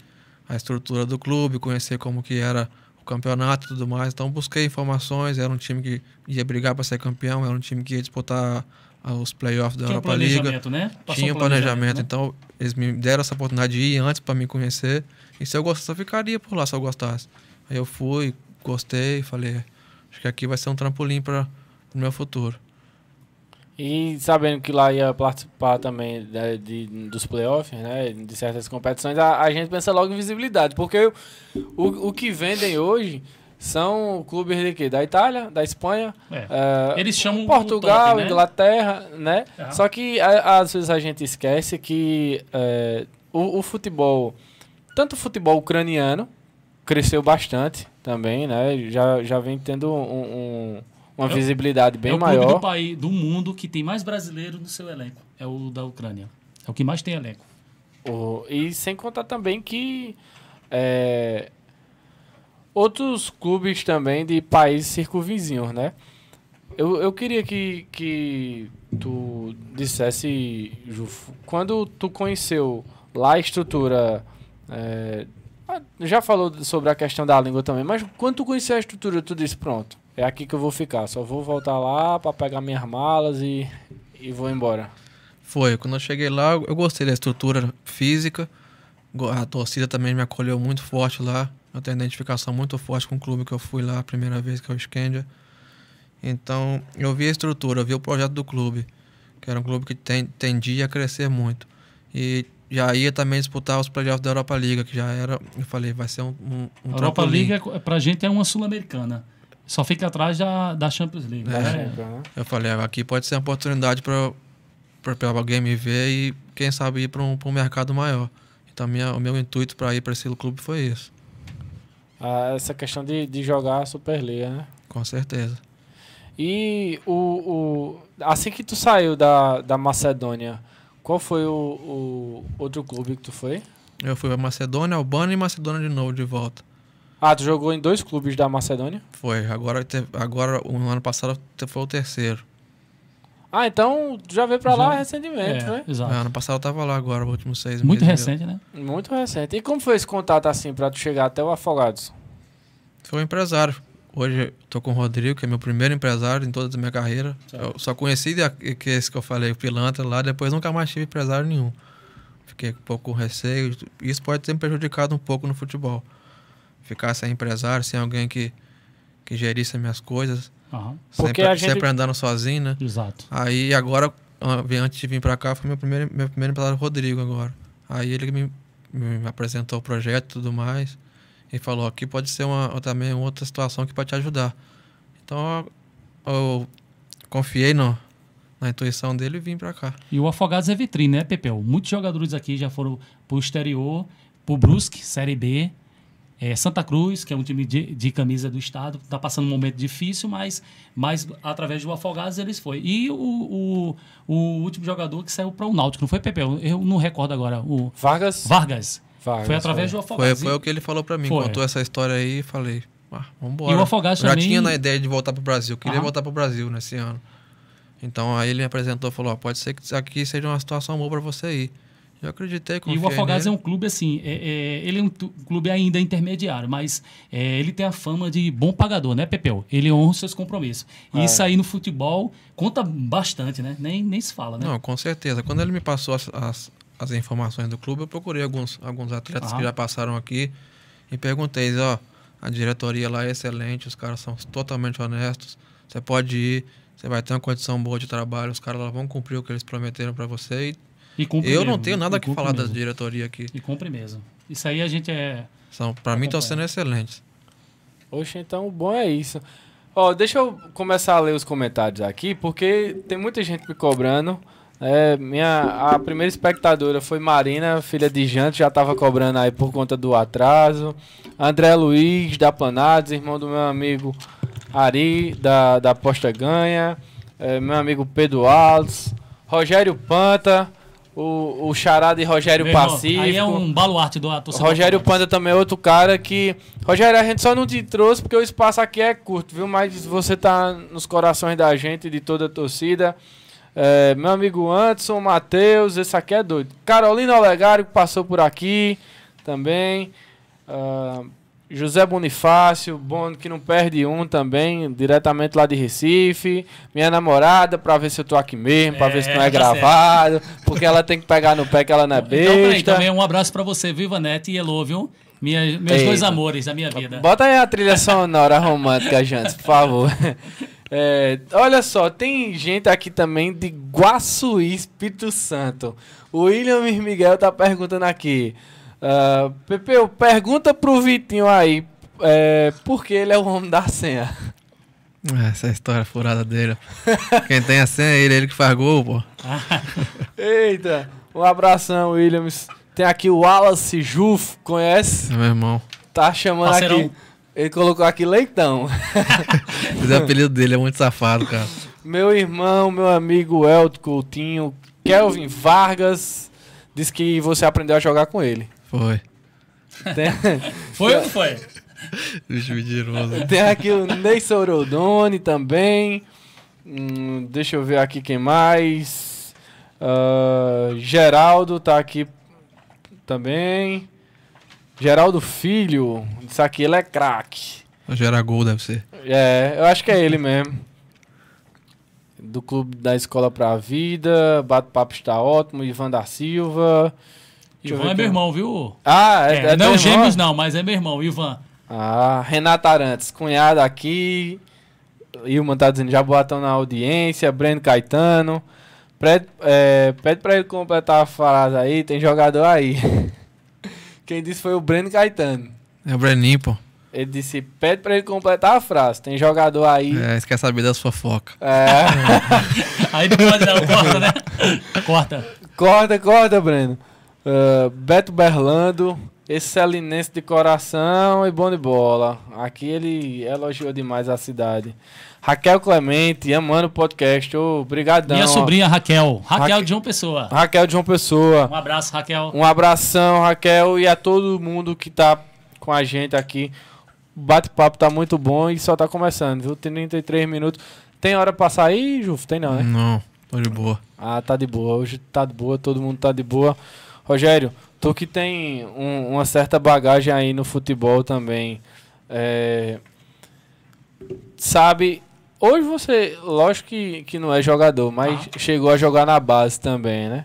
a estrutura do clube, conhecer como que era o campeonato e tudo mais. Então busquei informações, era um time que ia brigar para ser campeão, era um time que ia disputar os playoffs da Tinha Europa Liga. Né? Tinha planejamento, planejamento né? então eles me deram essa oportunidade de ir antes para me conhecer. E se eu gostasse, eu ficaria por lá se eu gostasse. Eu fui, gostei, falei, acho que aqui vai ser um trampolim para o meu futuro. E sabendo que lá ia participar também né, de, dos playoffs, né? De certas competições, a, a gente pensa logo em visibilidade. Porque o, o, que vendem hoje são clubes de quê? Da Itália, da Espanha, é. uh, eles chamam Portugal, top, né? Inglaterra, né? Só que a, às vezes a gente esquece que uh, o, o, futebol, tanto o futebol ucraniano, cresceu bastante também, né? Já, já vem tendo um, um uma é visibilidade bem é o maior. Clube do país do mundo que tem mais brasileiro no seu elenco é o da Ucrânia. É o que mais tem elenco. Oh, e sem contar também que é, outros clubes também de países circunvizinhos, né? Eu, eu queria que, que tu dissesse, Ju, quando tu conheceu lá a estrutura é, ah, já falou sobre a questão da língua também, mas quando tu conhecer a estrutura, tu disse, pronto, é aqui que eu vou ficar. Só vou voltar lá para pegar minhas malas e, e vou embora. Foi, quando eu cheguei lá, eu gostei da estrutura física. A torcida também me acolheu muito forte lá. Eu tenho identificação muito forte com o clube que eu fui lá a primeira vez, que é o Scandia. Então, eu vi a estrutura, eu vi o projeto do clube, que era um clube que tendia a crescer muito. E já ia também disputar os playoffs da Europa League, que já era, eu falei, vai ser um, um, um Europa League é, pra gente é uma sul-americana. Só fica atrás da, da Champions League. É. Né? Eu falei, ah, aqui pode ser uma oportunidade para para alguém me ver e quem sabe ir para um, pra um mercado maior. Então minha, o meu intuito para ir para esse clube foi isso. Ah, essa questão de, de jogar a Superliga, né? Com certeza. E o, o assim que tu saiu da, da Macedônia, qual foi o, o outro clube que tu foi? Eu fui pra Macedônia, Albânia e Macedônia de novo, de volta. Ah, tu jogou em dois clubes da Macedônia? Foi, agora, agora o ano passado foi o terceiro. Ah, então já veio pra já, lá recentemente, é, né? Exato. É, ano passado eu tava lá agora, os últimos seis meses. Muito recente, né? Muito recente. E como foi esse contato assim pra tu chegar até o Afogados? Foi empresário. Hoje estou com o Rodrigo, que é meu primeiro empresário em toda a minha carreira. Certo. Eu só conheci que esse que eu falei, o pilantra lá, depois nunca mais tive empresário nenhum. Fiquei um pouco com receio. Isso pode ter me prejudicado um pouco no futebol. Ficar sem empresário, sem alguém que, que gerisse minhas coisas. Uhum. Sempre, gente... sempre, andando sozinho, né? Exato. Aí agora, antes de vir para cá, foi meu primeiro, meu primeiro empresário, Rodrigo, agora. Aí ele me, me apresentou o projeto e tudo mais. Ele falou, aqui pode ser uma, também outra situação que pode te ajudar. Então eu, eu confiei no, na intuição dele e vim para cá. E o Afogados é vitrine, né, Pepeu? Muitos jogadores aqui já foram pro exterior, pro Brusque, Série B, é, Santa Cruz, que é um time de, de camisa do estado, está passando um momento difícil, mas, mas através do Afogados eles foi. E o, o, o último jogador que saiu para o Náutico, não foi Pepe? Eu não recordo agora. O Vargas. Vargas. Vargas, foi através foi. do Afogados. Foi, foi o que ele falou para mim. Foi. Contou essa história aí e falei, ah, vamos embora. E o Afogados Já também... tinha na ideia de voltar pro Brasil. Queria ah. voltar pro Brasil nesse ano. Então aí ele me apresentou e falou, pode ser que aqui seja uma situação boa para você ir. Eu acreditei, E o Afogados é nele. é um clube assim, é, é, ele é um clube ainda intermediário, mas é, ele tem a fama de bom pagador, né, Pepeu? Ele honra os seus compromissos. E é. isso aí no futebol conta bastante, né? Nem, nem se fala, né? Não, com certeza. Quando ele me passou as, as, as informações do clube, eu procurei alguns, alguns atletas uhum. que já passaram aqui e perguntei, ó, a diretoria lá é excelente, os caras são totalmente honestos, você pode ir, você vai ter uma condição boa de trabalho, os caras lá vão cumprir o que eles prometeram para você e e cumpre eu mesmo, não tenho nada que falar mesmo. da diretoria aqui. E cumpre mesmo. Isso aí a gente é. São, pra mim estão sendo excelentes. Oxe, então o bom é isso. Ó, deixa eu começar a ler os comentários aqui, porque tem muita gente me cobrando. É, minha, a primeira espectadora foi Marina, filha de Jante, já estava cobrando aí por conta do atraso. André Luiz, da Planadas irmão do meu amigo Ari, da, da Posta Ganha. É, meu amigo Pedro Alves. Rogério Panta, o, o Chará de Rogério Meu Pacífico. Irmão, aí é um baluarte do torcedor. Rogério Panda também é outro cara que. Rogério, a gente só não te trouxe porque o espaço aqui é curto, viu? Mas você tá nos corações da gente, de toda a torcida. É, meu amigo Anderson, Matheus, esse aqui é doido. Carolina Olegário, que passou por aqui também. Uh, José Bonifácio, bom que não perde um também, diretamente lá de Recife. Minha namorada, pra ver se eu tô aqui mesmo, pra é, ver se é, não é tá gravado, certo. porque ela tem que pegar no pé que ela não é então, besta. Então, peraí, é também um abraço pra você, Viva Net e Elô, viu? Minha, meus Eita. dois amores da minha vida. Bota aí a trilha sonora romântica, gente, por favor. <laughs> É, olha só, tem gente aqui também de Guaçuí, Espírito Santo. O William Miguel tá perguntando aqui. Uh, ah, Pepeu, pergunta pro Vitinho aí é, por que ele é o homem da senha. <laughs> Essa é a história furada dele. Quem tem a senha é ele, ele que faz gol, pô. <laughs> Eita, um abração, Williams. Tem aqui o Wallace Juf, conhece? É meu irmão. Tá chamando Parceirão. aqui. Ele colocou aqui leitão. <laughs> o apelido dele é muito safado, cara. Meu irmão, meu amigo Elton Coutinho, Kelvin Vargas, disse que você aprendeu a jogar com ele. Foi. Tem... <laughs> foi ou não foi? Bicho mentiroso. Tem aqui o Ney Sorodoni também. Hum, deixa eu ver aqui quem mais. Uh, Geraldo tá aqui também. Geraldo Filho, isso aqui, ele é craque. Geragol deve ser. É, eu acho que é ele mesmo. Do Clube da Escola pra Vida, bate Papo está ótimo, Ivan da Silva. Ivan é meu é. irmão, viu? Ah, é, é, é Não gêmeos não, mas é meu irmão, Ivan. Ah, Renata Arantes, cunhada aqui. Ilman tá dizendo, já boatão na audiência. Breno Caetano. Pede, é, pede pra ele completar a frase aí, tem jogador aí. <laughs> Quem disse foi o Breno Caetano. É o Breninho, pô. Ele disse, pede pra ele completar a frase. Tem jogador aí. É, você quer saber das fofocas. É. <laughs> aí depois pode corta, né? <laughs> Corta. Corta, corta, Breno. Uh, Beto Berlando, esse Celinense de coração e bom de bola. Aqui ele elogiou demais a cidade. Raquel Clemente, amando o podcast. obrigadão. Minha a sobrinha Raquel. Raquel Ra de João Pessoa. Raquel de João Pessoa. Um abraço, Raquel. Um abração, Raquel, e a todo mundo que tá com a gente aqui. O bate-papo tá muito bom e só tá começando, viu? Tem 33 minutos. Tem hora pra sair, Jufo? Tem não, né? Não, tô de boa. Ah, tá de boa. Hoje tá de boa, todo mundo tá de boa. Rogério, tu que tem um, uma certa bagagem aí no futebol também. É... Sabe Hoje você, lógico que, que não é jogador, mas ah. chegou a jogar na base também, né?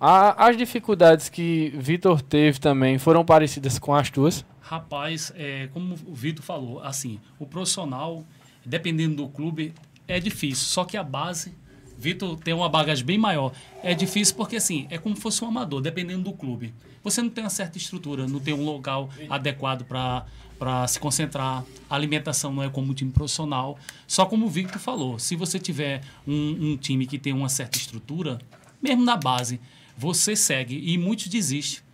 A, as dificuldades que Vitor teve também foram parecidas com as tuas? Rapaz, é, como o Vitor falou, assim, o profissional, dependendo do clube, é difícil. Só que a base, Vitor tem uma bagagem bem maior. É difícil porque, assim, é como se fosse um amador, dependendo do clube. Você não tem uma certa estrutura, não tem um local adequado para para se concentrar. A alimentação não é como um time profissional. Só como o Victor falou, se você tiver um, um time que tem uma certa estrutura, mesmo na base, você segue e muitos desistem.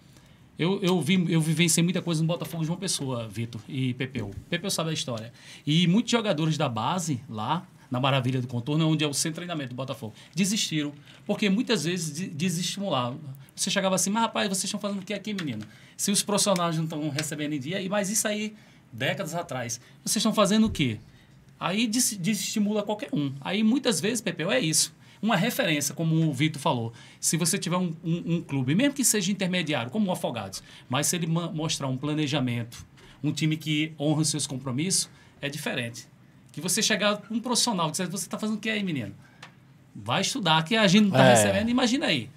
Eu, eu, vi, eu vivenciei muita coisa no Botafogo de uma pessoa, Vitor, e Pepeu. Pepeu sabe a história. E muitos jogadores da base lá, na Maravilha do Contorno, onde é o centro de treinamento do Botafogo, desistiram, porque muitas vezes desestimularam você chegava assim, mas rapaz, vocês estão fazendo o que aqui, menina? Se os profissionais não estão recebendo em dia, e mas isso aí, décadas atrás, vocês estão fazendo o quê? Aí desestimula qualquer um. Aí muitas vezes, Pepeu, é isso. Uma referência, como o Vitor falou. Se você tiver um, um, um clube, mesmo que seja intermediário, como o Afogados, mas se ele mostrar um planejamento, um time que honra os seus compromissos, é diferente. Que você chegar um profissional e dizer, você está fazendo o que aí, menino? Vai estudar, que a gente não está é. recebendo, imagina aí.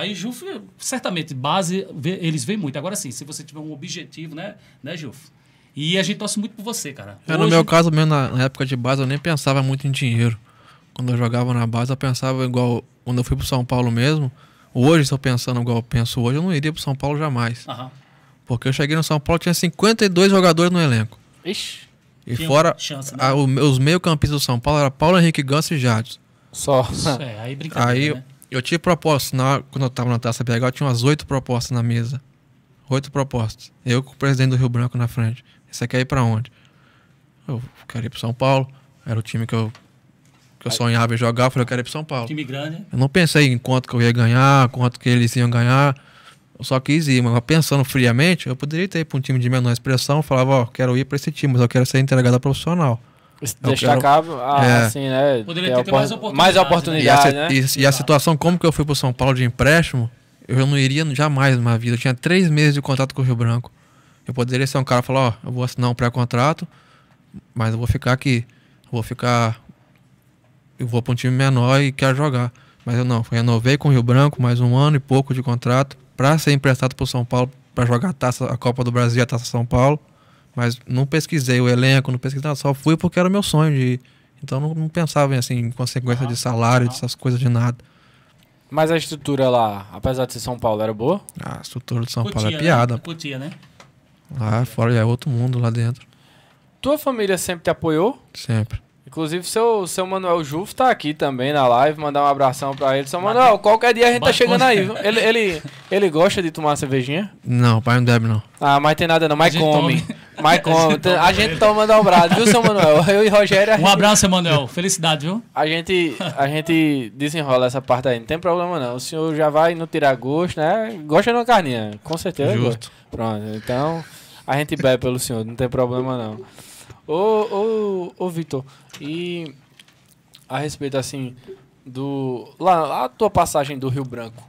Aí, Juf, certamente, base, eles veem muito. Agora sim, se você tiver um objetivo, né, né, Juf? E a gente torce muito por você, cara. É, Hoje... No meu caso, mesmo na época de base, eu nem pensava muito em dinheiro. Quando eu jogava na base, eu pensava igual. Quando eu fui pro São Paulo mesmo, hoje, se eu pensando igual eu penso hoje, eu não iria pro São Paulo jamais. Porque eu cheguei no São Paulo, tinha 52 jogadores no elenco. Ixi. E fora, chance, né? a, o, os meio-campistas do São Paulo era Paulo Henrique Ganso e Jardim Só. É, aí brincadeira. Aí, né? Eu tinha propostas. Na, quando eu tava na taça BH, eu tinha umas oito propostas na mesa. Oito propostas. Eu com o presidente do Rio Branco na frente. Você quer é ir pra onde? Eu quero ir pro São Paulo. Era o time que eu, que eu sonhava em jogar. Eu falei, eu quero ir pro São Paulo. Time grande. Eu não pensei em quanto que eu ia ganhar, quanto que eles iam ganhar. Eu só quis ir, mas pensando friamente, eu poderia ter ido para um time de menor expressão, falava, ó, oh, quero ir para esse time, mas eu quero ser entregado a profissional destacava ah, é. assim, né? Poderia ter, ter mais oportunidade. Mais né? oportunidade né? e, a, né? e, e a situação, como que eu fui pro São Paulo de empréstimo, eu não iria jamais minha vida. Eu tinha três meses de contrato com o Rio Branco. Eu poderia ser um cara e falar, ó, eu vou assinar um pré-contrato, mas eu vou ficar aqui. Eu vou ficar. Eu vou para um time menor e quero jogar. Mas eu não, renovei com o Rio Branco mais um ano e pouco de contrato para ser emprestado para o São Paulo para jogar a taça, a Copa do Brasil a Taça São Paulo. Mas não pesquisei o elenco, não pesquisei nada, só fui porque era o meu sonho de ir. Então não, não pensava em, assim, em consequência ah, de salário, ah. dessas coisas, de nada. Mas a estrutura lá, apesar de ser São Paulo, era boa? Ah, a estrutura de São Paulo é né? piada. Putia, né? Lá fora é outro mundo lá dentro. Tua família sempre te apoiou? Sempre. Inclusive, seu, seu Manuel Jufo tá aqui também na live. Mandar um abração pra ele. Seu Manuel, qualquer dia a gente tá chegando aí, viu? Ele, ele, ele gosta de tomar cervejinha? Não, pai não bebe, não. Ah, mas tem nada não. Mas come. Mas come. A gente toma <laughs> abraço viu, seu Manuel? <laughs> Eu e Rogério. Um abraço, abraço, Manuel Felicidade, viu? A gente, a gente desenrola essa parte aí. Não tem problema, não. O senhor já vai no tirar gosto, né? Gosta de uma carninha. Com certeza. Justo. Pronto. Então, a gente bebe pelo senhor. Não tem problema, não. Ô, ô, ô Vitor, e a respeito, assim, do... Lá, a tua passagem do Rio Branco,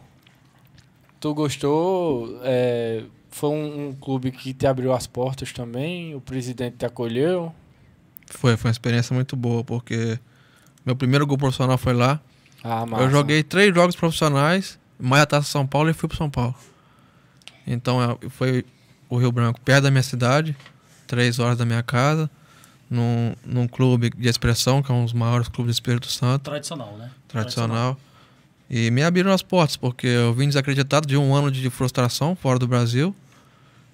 tu gostou? É, foi um, um, clube que te abriu as portas também? O presidente te acolheu? Foi, foi uma experiência muito boa, porque meu primeiro gol profissional foi lá. Ah, eu joguei três jogos profissionais, mais a Taça São Paulo e fui pro São Paulo. Então é, foi o Rio Branco, perto da minha cidade, três horas da minha casa num, num clube de expressão, que é um dos maiores clubes do Espírito Santo. Tradicional, né? Tradicional. Tradicional. E me abriram as portas, porque eu vim desacreditado de um ano de frustração fora do Brasil.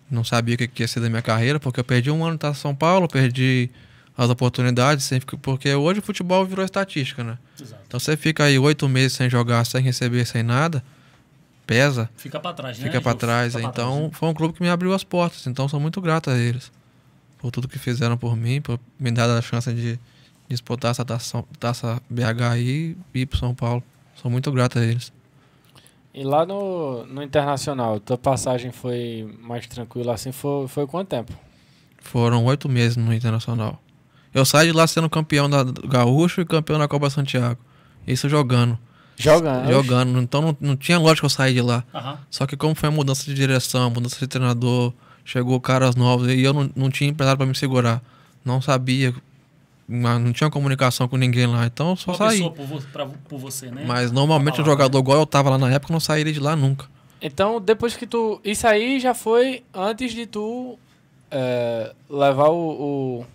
Não sabia o que ia ser da minha carreira, porque eu perdi um ano em São Paulo, perdi as oportunidades, porque hoje o futebol virou estatística, né? Exato. Então você fica aí oito meses sem jogar, sem receber, sem nada, pesa. Fica para trás, fica né? Pra trás, né? fica para trás. então né? foi um clube que me abriu as portas, então sou muito grato a eles por tudo que fizeram por mim, por me dar a chance de disputar essa taça, taça BH aí e ir pro São Paulo. Sou muito grato a eles. E lá no, no Internacional, tua passagem foi mais tranquila assim? Foi, foi quanto tempo? Foram oito meses no Internacional. Eu saí de lá sendo campeão da Gaúcho e campeão da Copa Santiago. Isso jogando. Jogando? Né? Jogando. Então não, não tinha lógica eu sair de lá. Uhum. Só que como foi a mudança de direção, mudança de treinador, Chegou caras novos e eu não, não tinha empresário para me segurar. Não sabia, não tinha comunicação com ninguém lá, então eu só Uma saí. Por, vo pra, por, você, né? Mas normalmente o um jogador igual eu tava lá na época não sairia de lá nunca. Então, depois que tu. Isso aí já foi antes de tu é, levar o, o.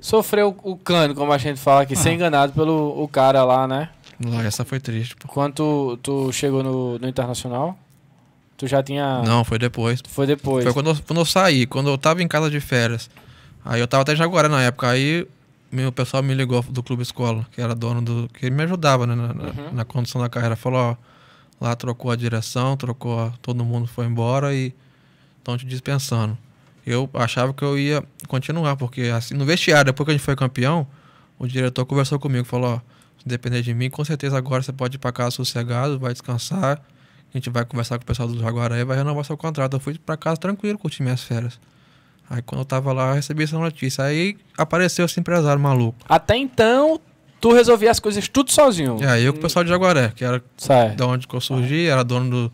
Sofrer o, cano, como a gente fala aqui, ah. ser enganado pelo o cara lá, né? essa foi triste. Pô. Quando tu, tu chegou no, no Internacional? Tu já tinha. Não, foi depois. Foi depois. Foi quando eu, quando eu saí, quando eu tava em casa de férias. Aí eu tava até já agora na época. Aí meu pessoal me ligou do Clube Escola, que era dono do. que me ajudava né, na, uhum. na condução da carreira. Falou, ó, lá trocou a direção, trocou. todo mundo foi embora e estão te dispensando. Eu achava que eu ia continuar, porque assim, no vestiário, depois que a gente foi campeão, o diretor conversou comigo, falou, ó, se depender de mim, com certeza agora você pode ir pra casa sossegado, vai descansar a gente vai conversar com o pessoal do Jaguaré e vai renovar seu contrato. Eu fui para casa tranquilo, curti minhas férias. Aí quando eu tava lá, eu recebi essa notícia. Aí apareceu esse empresário maluco. Até então, tu resolvia as coisas tudo sozinho. É, eu com o pessoal de Jaguaré, que era certo. de onde eu surgi, era dono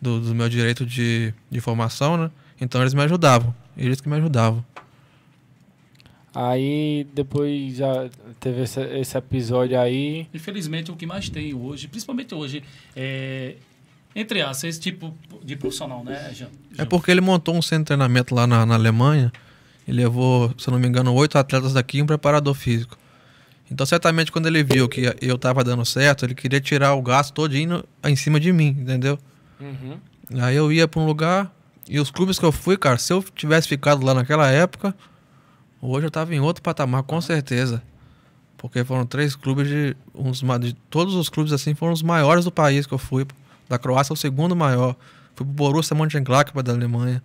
do, do, do, meu direito de, de formação, né? Então eles me ajudavam. Eles que me ajudavam. Aí depois já teve esse, esse episódio aí. Infelizmente, é o que mais tem hoje, principalmente hoje, é entre aspas, esse tipo de profissional, né, Jean? É porque ele montou um centro de treinamento lá na, na Alemanha. Ele levou, se não me engano, oito atletas daqui e um preparador físico. Então, certamente, quando ele viu que eu tava dando certo, ele queria tirar o gasto todinho em cima de mim, entendeu? Uhum. Aí eu ia para um lugar e os clubes que eu fui, cara, se eu tivesse ficado lá naquela época, hoje eu tava em outro patamar, com certeza. Porque foram três clubes de uns de todos os clubes assim foram os maiores do país que eu fui da Croácia é o segundo maior. Foi pro Borussia Mönchengladbach da Alemanha,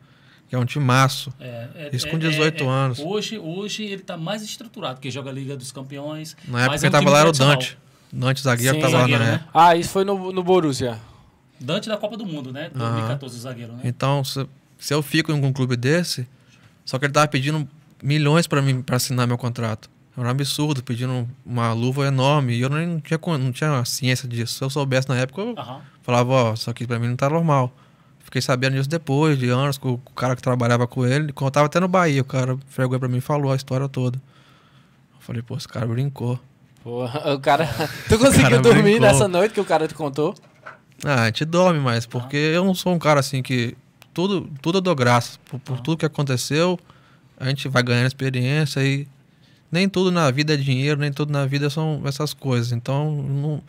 que é um time maço. É, é, Isso com 18 é, é, é, anos. Hoje, hoje ele tá mais estruturado, porque joga a Liga dos Campeões. Na época que é um tava lá era o Dante. Dante zagueiro Sim, tava zagueiro, lá na né? época. Ah, isso foi no, no Borussia. Dante da Copa do Mundo, né? 2014, uhum. zagueiro, né? Então, se, se eu fico em um clube desse, só que ele tava pedindo milhões para mim para assinar meu contrato. Era um absurdo, pedindo uma luva enorme. E eu nem não tinha, não tinha ciência disso. Se eu soubesse na época, eu uhum. falava, ó, isso aqui pra mim não tá normal. Fiquei sabendo disso depois, de anos, com o cara que trabalhava com ele. Contava até no Bahia, o cara chegou pra mim e falou a história toda. Eu falei, pô, esse cara brincou. Pô, <laughs> o cara... <laughs> Tu conseguiu cara dormir brincou. nessa noite que o cara te contou? Ah, a gente dorme mais, ah. porque uhum. eu não sou um cara assim que... Tudo, tudo eu dou graça. Por, por uhum. tudo que aconteceu, a gente vai ganhando experiência e nem tudo na vida é dinheiro, nem tudo na vida são essas coisas. Então, não,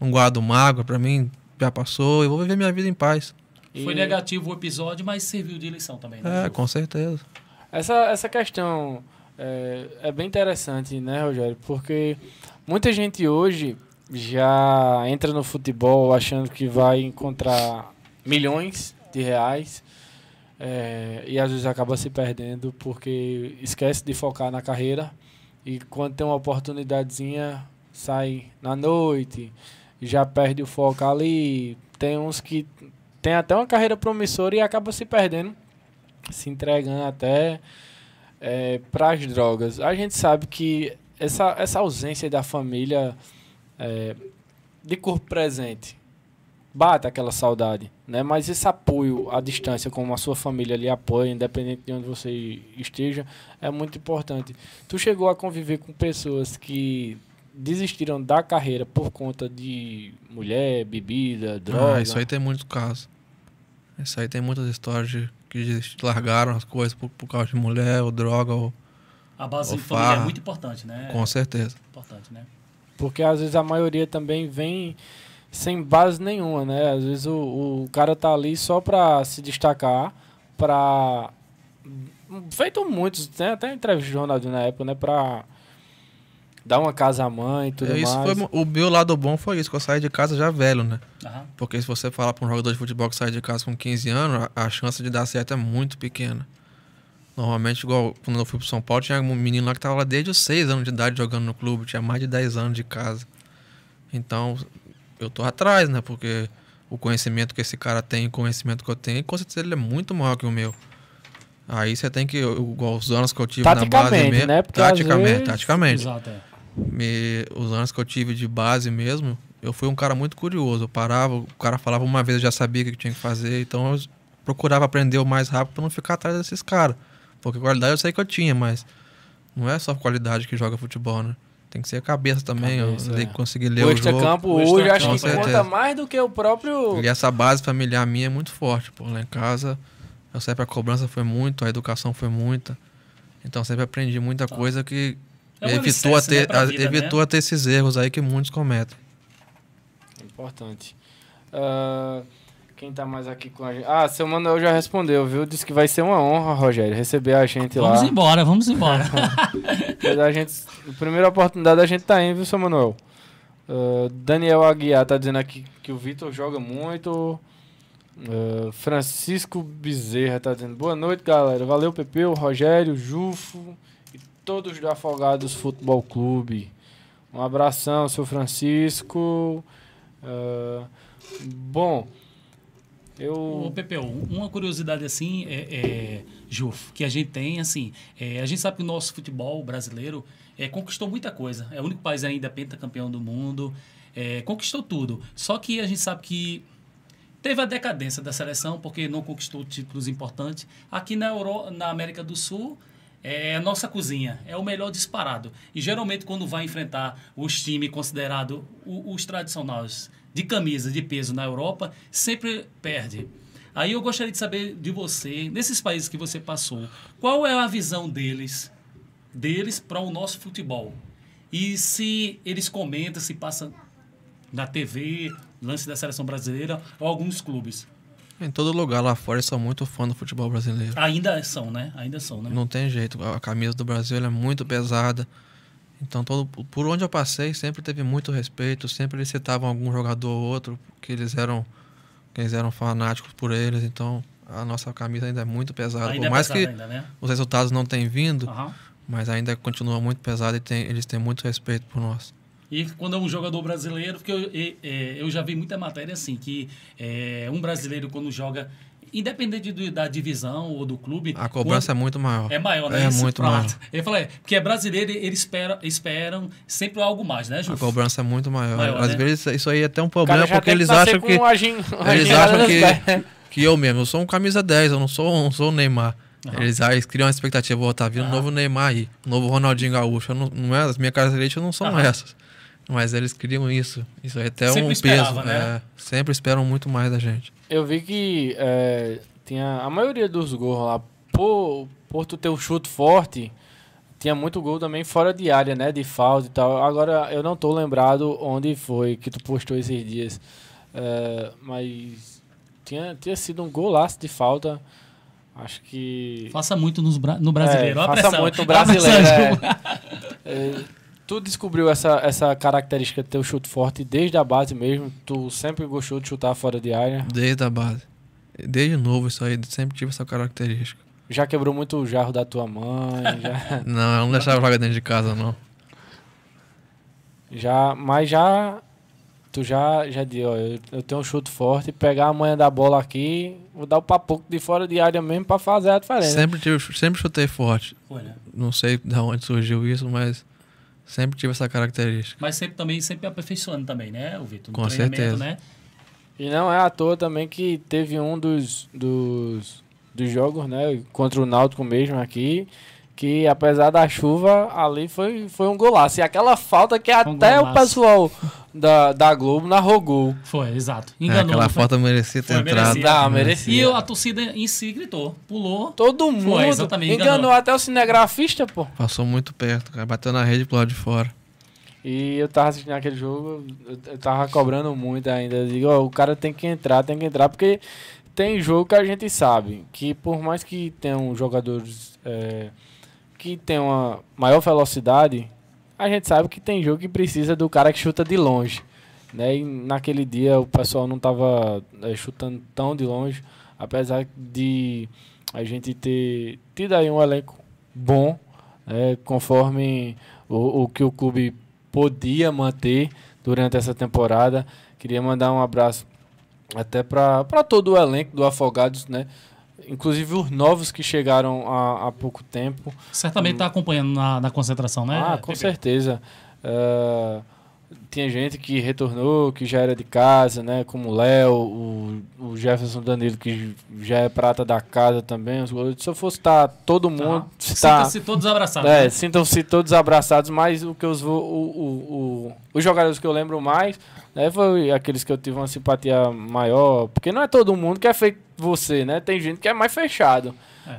não guardo mágoa, para mim já passou, eu vou viver minha vida em paz. E... Foi negativo o episódio, mas serviu de lição também, né? É, com certeza. Essa, essa questão é, é bem interessante, né, Rogério? Porque muita gente hoje já entra no futebol achando que vai encontrar milhões de reais é, e às vezes acaba se perdendo porque esquece de focar na carreira e quando tem uma oportunidadezinha, sai na noite, já perde o foco ali. Tem uns que tem até uma carreira promissora e acaba se perdendo, se entregando até é, para as drogas. A gente sabe que essa, essa ausência da família é, de corpo presente bate aquela saudade, né? Mas esse apoio à distância, como a sua família lhe apoia, independente de onde você esteja, é muito importante. Tu chegou a conviver com pessoas que desistiram da carreira por conta de mulher, bebida, ah, droga? Ah, isso aí tem muito caso. Isso aí tem muitas histórias de, que largaram as coisas por, por causa de mulher, ou droga, ou a base familiar é muito importante, né? Com certeza. Importante, né? Porque às vezes a maioria também vem sem base nenhuma, né? Às vezes o, o cara tá ali só pra se destacar, pra. Feito muitos, tem né? até entrevista de Ronaldinho na época, né? Pra dar uma casa à mãe e tudo é, isso mais. Foi, o meu lado bom foi isso, que eu saí de casa já velho, né? Uhum. Porque se você falar pra um jogador de futebol que sai de casa com 15 anos, a, a chance de dar certo é muito pequena. Normalmente, igual quando eu fui pro São Paulo, tinha um menino lá que tava lá desde os 6 anos de idade jogando no clube, tinha mais de 10 anos de casa. Então, eu tô atrás, né? Porque o conhecimento que esse cara tem, o conhecimento que eu tenho, com certeza ele é muito maior que o meu. Aí você tem que, igual os anos que eu tive na base mesmo. Né? taticamente, vezes... taticamente. Exato, é. Me, os anos que eu tive de base mesmo, eu fui um cara muito curioso. Eu parava, o cara falava uma vez, eu já sabia o que tinha que fazer, então eu procurava aprender o mais rápido para não ficar atrás desses caras. Porque qualidade eu sei que eu tinha, mas não é só qualidade que joga futebol, né? Tem que ser a cabeça também, cabeça, é. eu é. conseguir ler o, o jogo. campo hoje, hoje acho que certeza. conta mais do que o próprio... E essa base familiar minha é muito forte, pô. Lá em casa, eu sei que a cobrança foi muito, a educação foi muita. Então sempre aprendi muita tá. coisa que é evitou, licença, a né, ter, né, a, vida, né? evitou né? a ter esses erros aí que muitos cometem. Importante. Uh... Quem tá mais aqui com a gente? Ah, seu Manuel já respondeu, viu? Disse que vai ser uma honra, Rogério, receber a gente vamos lá. Vamos embora, vamos embora. a gente, a primeira oportunidade a gente tá indo, viu, seu Manuel? Uh, Daniel Aguiar tá dizendo aqui que o Vitor joga muito. Uh, Francisco Bezerra tá dizendo boa noite, galera. Valeu, Pepeu, Rogério, Jufo e todos do Afogados Futebol Clube. Um abração, seu Francisco. Uh, bom. Eu... O PPO, uma curiosidade assim, é, é, Juf, que a gente tem, assim, é, a gente sabe que o nosso futebol brasileiro é, conquistou muita coisa. É o único país ainda pentacampeão do mundo, é, conquistou tudo. Só que a gente sabe que teve a decadência da seleção, porque não conquistou títulos importantes. Aqui na, Euro, na América do Sul, é a nossa cozinha, é o melhor disparado. E geralmente quando vai enfrentar os times considerados os tradicionais de camisas de peso na Europa, sempre perde. Aí eu gostaria de saber de você, nesses países que você passou, qual é a visão deles, deles para o nosso futebol? E se eles comentam, se passa na TV, lance da seleção brasileira ou alguns clubes? Em todo lugar lá fora eles são muito fã do futebol brasileiro. Ainda são, né? Ainda são, né? Não tem jeito. A camisa do Brasil é muito pesada. Então, todo, por onde eu passei, sempre teve muito respeito, sempre eles citavam algum jogador ou outro, que eles eram, que eles eram fanáticos por eles, então a nossa camisa ainda é muito pesada. Ainda por é mais que ainda, né? os resultados não tenham vindo, uhum. mas ainda continua muito pesada e tem, eles têm muito respeito por nós. E quando é um jogador brasileiro, porque eu, eu, é, eu já vi muita matéria assim, que é, um brasileiro quando joga independente do, da divisão ou do clube. A cobrança é muito maior. É maior, né? É Esse muito prato. maior. Ele falei é, porque é brasileiro, eles esperam, esperam sempre algo mais, né, Júlio? A cobrança é muito maior. maior Às né? vezes isso aí é até um problema, porque eles acham que. Eles acham que, que eu mesmo, eu sou um camisa 10, eu não sou, não sou o Neymar. Uhum. Eles, aí, ah, eles criam uma expectativa, vou oh, tá vindo um ah. novo Neymar aí, um novo Ronaldinho Gaúcho. Eu não, não é, as minhas características não são uhum. essas. Mas eles criam isso. Isso é até sempre um peso. Né? É, sempre esperam muito mais da gente. Eu vi que é, tinha a maioria dos gols lá, por, por tu ter um chute forte, tinha muito gol também fora de área, né? De falta e tal. Agora eu não tô lembrado onde foi que tu postou esses dias. É, mas tinha, tinha sido um golaço de falta. Acho que. Faça muito nos, no brasileiro. É, faça pressão. muito no brasileiro. É. Tu descobriu essa, essa característica de ter o um chute forte desde a base mesmo? Tu sempre gostou de chutar fora de área? Desde a base. Desde novo isso aí, sempre tive essa característica. Já quebrou muito o jarro da tua mãe? Já... <laughs> não, eu não deixava jogar dentro de casa, não. Já, mas já tu já, já deu. ó, eu, eu, tenho um chute forte, pegar a manha da bola aqui, vou dar o papo papuco de fora de área mesmo pra fazer a diferença. Sempre, tive, sempre chutei forte. Olha. Não sei de onde surgiu isso, mas Sempre tive essa característica. Mas sempre também, sempre aperfeiçoando também, né, o Vitor? Com certeza. Né? E não é à toa também que teve um dos, dos, dos jogos, né, contra o Náutico mesmo aqui, que apesar da chuva, ali foi, foi um golaço. E aquela falta que um até golaço. o pessoal da, da Globo gol. Foi, exato. É, enganou. É, aquela falta merecia ter foi, entrado. Merecia. Né? Não, merecia. E a torcida em si gritou, pulou. Todo mundo. Foi, exatamente, enganou. enganou. até o cinegrafista, pô. Passou muito perto, cara. Bateu na rede pro lado de fora. E eu tava assistindo aquele jogo, eu tava cobrando muito ainda. Eu digo, o cara tem que entrar, tem que entrar, porque tem jogo que a gente sabe que por mais que tenham jogadores... É, que tem uma maior velocidade, a gente sabe que tem jogo que precisa do cara que chuta de longe. Né? E naquele dia o pessoal não estava é, eh, chutando tão de longe, apesar de a gente ter tido aí um elenco bom, é, conforme o, o, que o clube podia manter durante essa temporada. Queria mandar um abraço até para todo o elenco do Afogados, né? Inclusive os novos que chegaram há, há pouco tempo. Certamente está um... acompanhando na, na, concentração, né? Ah, com TV. certeza. Uh, tinha gente que retornou, que já era de casa, né? Como o Léo, o, o Jefferson Danilo, que já é prata da casa também. Se eu fosse estar tá, todo tá. mundo. tá, Sintam-se todos abraçados. É, né? sintam-se todos abraçados, mas o que eu vou. O, o, os jogadores que eu lembro mais, né? Foi aqueles que eu tive uma simpatia maior. Porque não é todo mundo que é feito você, né? Tem gente que é mais fechado.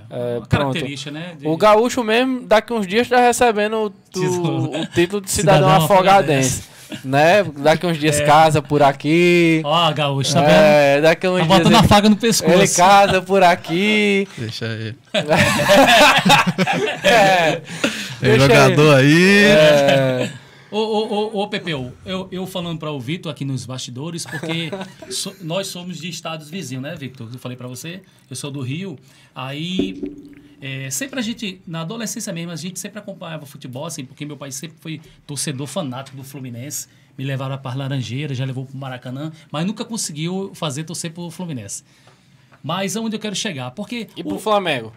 É, uh, característica, né? De... O gaúcho mesmo, daqui uns dias, está recebendo o <laughs> né? título de cidadão, cidadão afogadense. né? Daqui uns dias é. casa por aqui. Ó, gaúcho, tá é, vendo? Daqui uns tá dias botando ele, a faga no pescoço. Ele casa por aqui. Deixa ele. <laughs> é, Tem deixa jogador aí. É. <laughs> Ô, ô, ô, ô Pepeu, eu, eu falando para o Vitor aqui nos bastidores, porque <laughs> so, nós somos de estados vizinhos, né, Victor? Eu falei para você, eu sou do Rio. Aí, é, sempre a gente, na adolescência mesmo, a gente sempre acompanhava futebol, assim, porque meu pai sempre foi torcedor fanático do Fluminense. Me levaram para Laranjeira, já levou para o Maracanã, mas nunca conseguiu fazer torcer para o Fluminense. Mas aonde eu quero chegar? Porque. E o, Flamengo?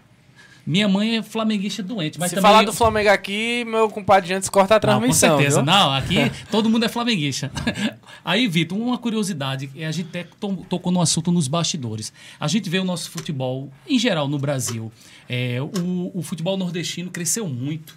Minha mãe é flamenguista doente. Mas Se falar do Flamengo aqui, meu compadre antes corta a transmissão. Não, com certeza. Viu? Não, aqui <laughs> todo mundo é flamenguista. <laughs> Aí, Vitor, uma curiosidade, é a gente até tocou no assunto nos bastidores. A gente vê o nosso futebol, em geral, no Brasil. É, o, o futebol nordestino cresceu muito.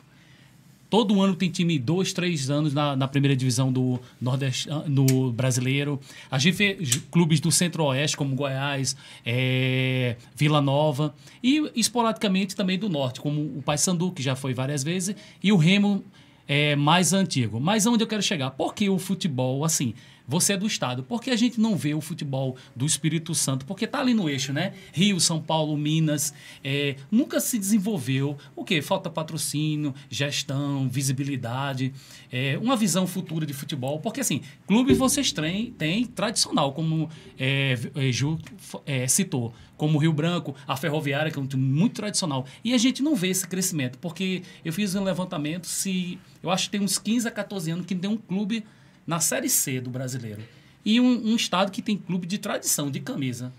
Todo ano tem time dois, três anos na, na primeira divisão do Nordeste, ah, no brasileiro. A gente vê clubes do Centro-Oeste, como Goiás, é, Vila Nova, e esporadicamente também do Norte, como o Paysandu, que já foi várias vezes, e o Remo é, mais antigo. Mas onde eu quero chegar? Porque o futebol, assim, você é do Estado. Por que a gente não vê o futebol do Espírito Santo? Porque está ali no eixo, né? Rio, São Paulo, Minas, é, nunca se desenvolveu. O quê? Falta patrocínio, gestão, visibilidade, é, uma visão futura de futebol. Porque, assim, clubes vocês têm, têm tradicional, como é, Ju é, citou, como Rio Branco, a Ferroviária, que é um time muito tradicional. E a gente não vê esse crescimento, porque eu fiz um levantamento, se eu acho que tem uns 15 a 14 anos que tem um clube na Série C do brasileiro. E um, um estado que tem clube de tradição, de camisa.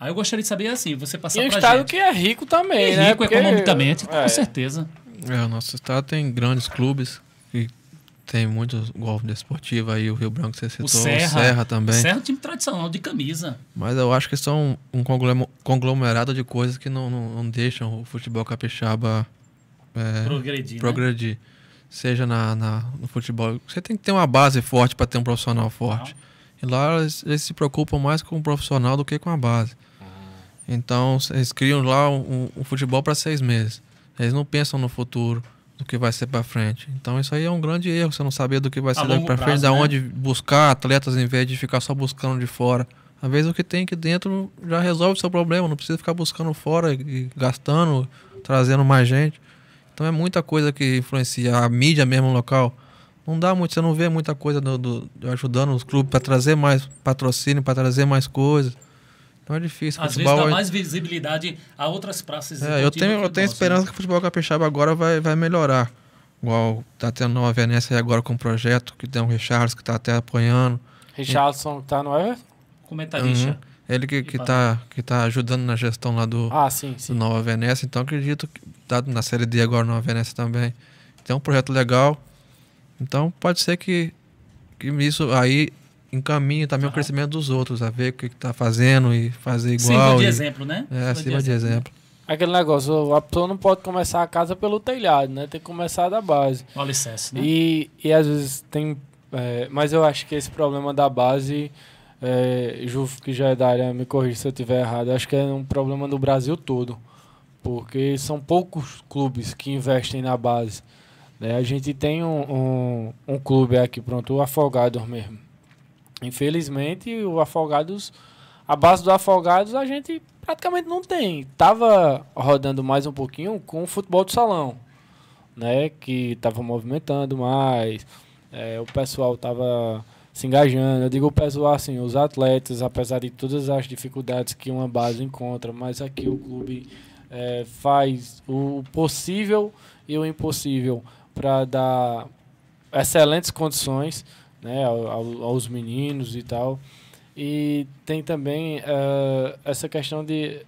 Aí eu gostaria de saber, assim, você passar e um estado gente. que é rico também, né? Rico economicamente, com é. certeza. É, o nosso estado tem grandes clubes e tem muitos golfe desportivo aí, o Rio Branco você citou, o Serra, o Serra também. O Serra é um time tradicional de camisa. Mas eu acho que são um conglomerado de coisas que não, não, não deixam o futebol capixaba é, progredir. Né? progredir seja na, na, no futebol. Você tem que ter uma base forte para ter um profissional forte. E lá eles, eles, se preocupam mais com o profissional do que com a base. Uhum. Então, eles criam lá um, um futebol para seis meses. Eles não pensam no futuro, do que vai ser para frente. Então, isso aí é um grande erro. Você não saber do que vai a ser daqui para frente, né? da onde buscar atletas em vez de ficar só buscando de fora. Às vezes, o que tem aqui dentro já resolve o seu problema. Não precisa ficar buscando fora e gastando, trazendo mais gente. Então é muita coisa que influencia. A mídia mesmo local. Não dá muito, você não vê muita coisa do, do ajudando os clubes para trazer mais patrocínio, para trazer mais coisas. Então é difícil. Às futebol, vezes dá é mais visibilidade a outras praças. É, eu tenho, eu tenho assim. esperança que o futebol capixaba agora vai, vai melhorar. Igual tá tendo Nova aí agora com um projeto que tem o Richarlison que tá até apoiando. Richardson que tá no Everton? É? Comentarista. Uhum. Ele que, que, tá, que tá ajudando na gestão lá do, ah, sim, sim. do Nova Venécia, então acredito que dado na série D agora Nova Venécia também. tem um projeto legal. Então pode ser que, que isso aí encaminhe também uhum. o crescimento dos outros, a ver o que está fazendo e fazer igual. Sirva de e, exemplo, né? É, sirva de né? exemplo. Aquele negócio, a pessoa não pode começar a casa pelo telhado, né? Tem que começar da base. Com licença, né? E, e às vezes tem. É, mas eu acho que esse problema da base é, Jufo, que já é da área, me corrija se eu estiver errado, acho que é um problema do Brasil todo, porque são poucos clubes que investem na base. Né? A gente tem um, um, um, clube aqui, pronto, o Afogados mesmo. Infelizmente, o Afogados, a base do Afogados a gente praticamente não tem. Tava rodando mais um pouquinho com o futebol de salão, né? que tava movimentando mais, é, o pessoal tava se engajando. Eu digo o pessoal assim, os atletas, apesar de todas as dificuldades que uma base encontra, mas aqui o clube é, faz o possível e o impossível para dar excelentes condições né, ao, aos meninos e tal. E tem também uh, essa questão de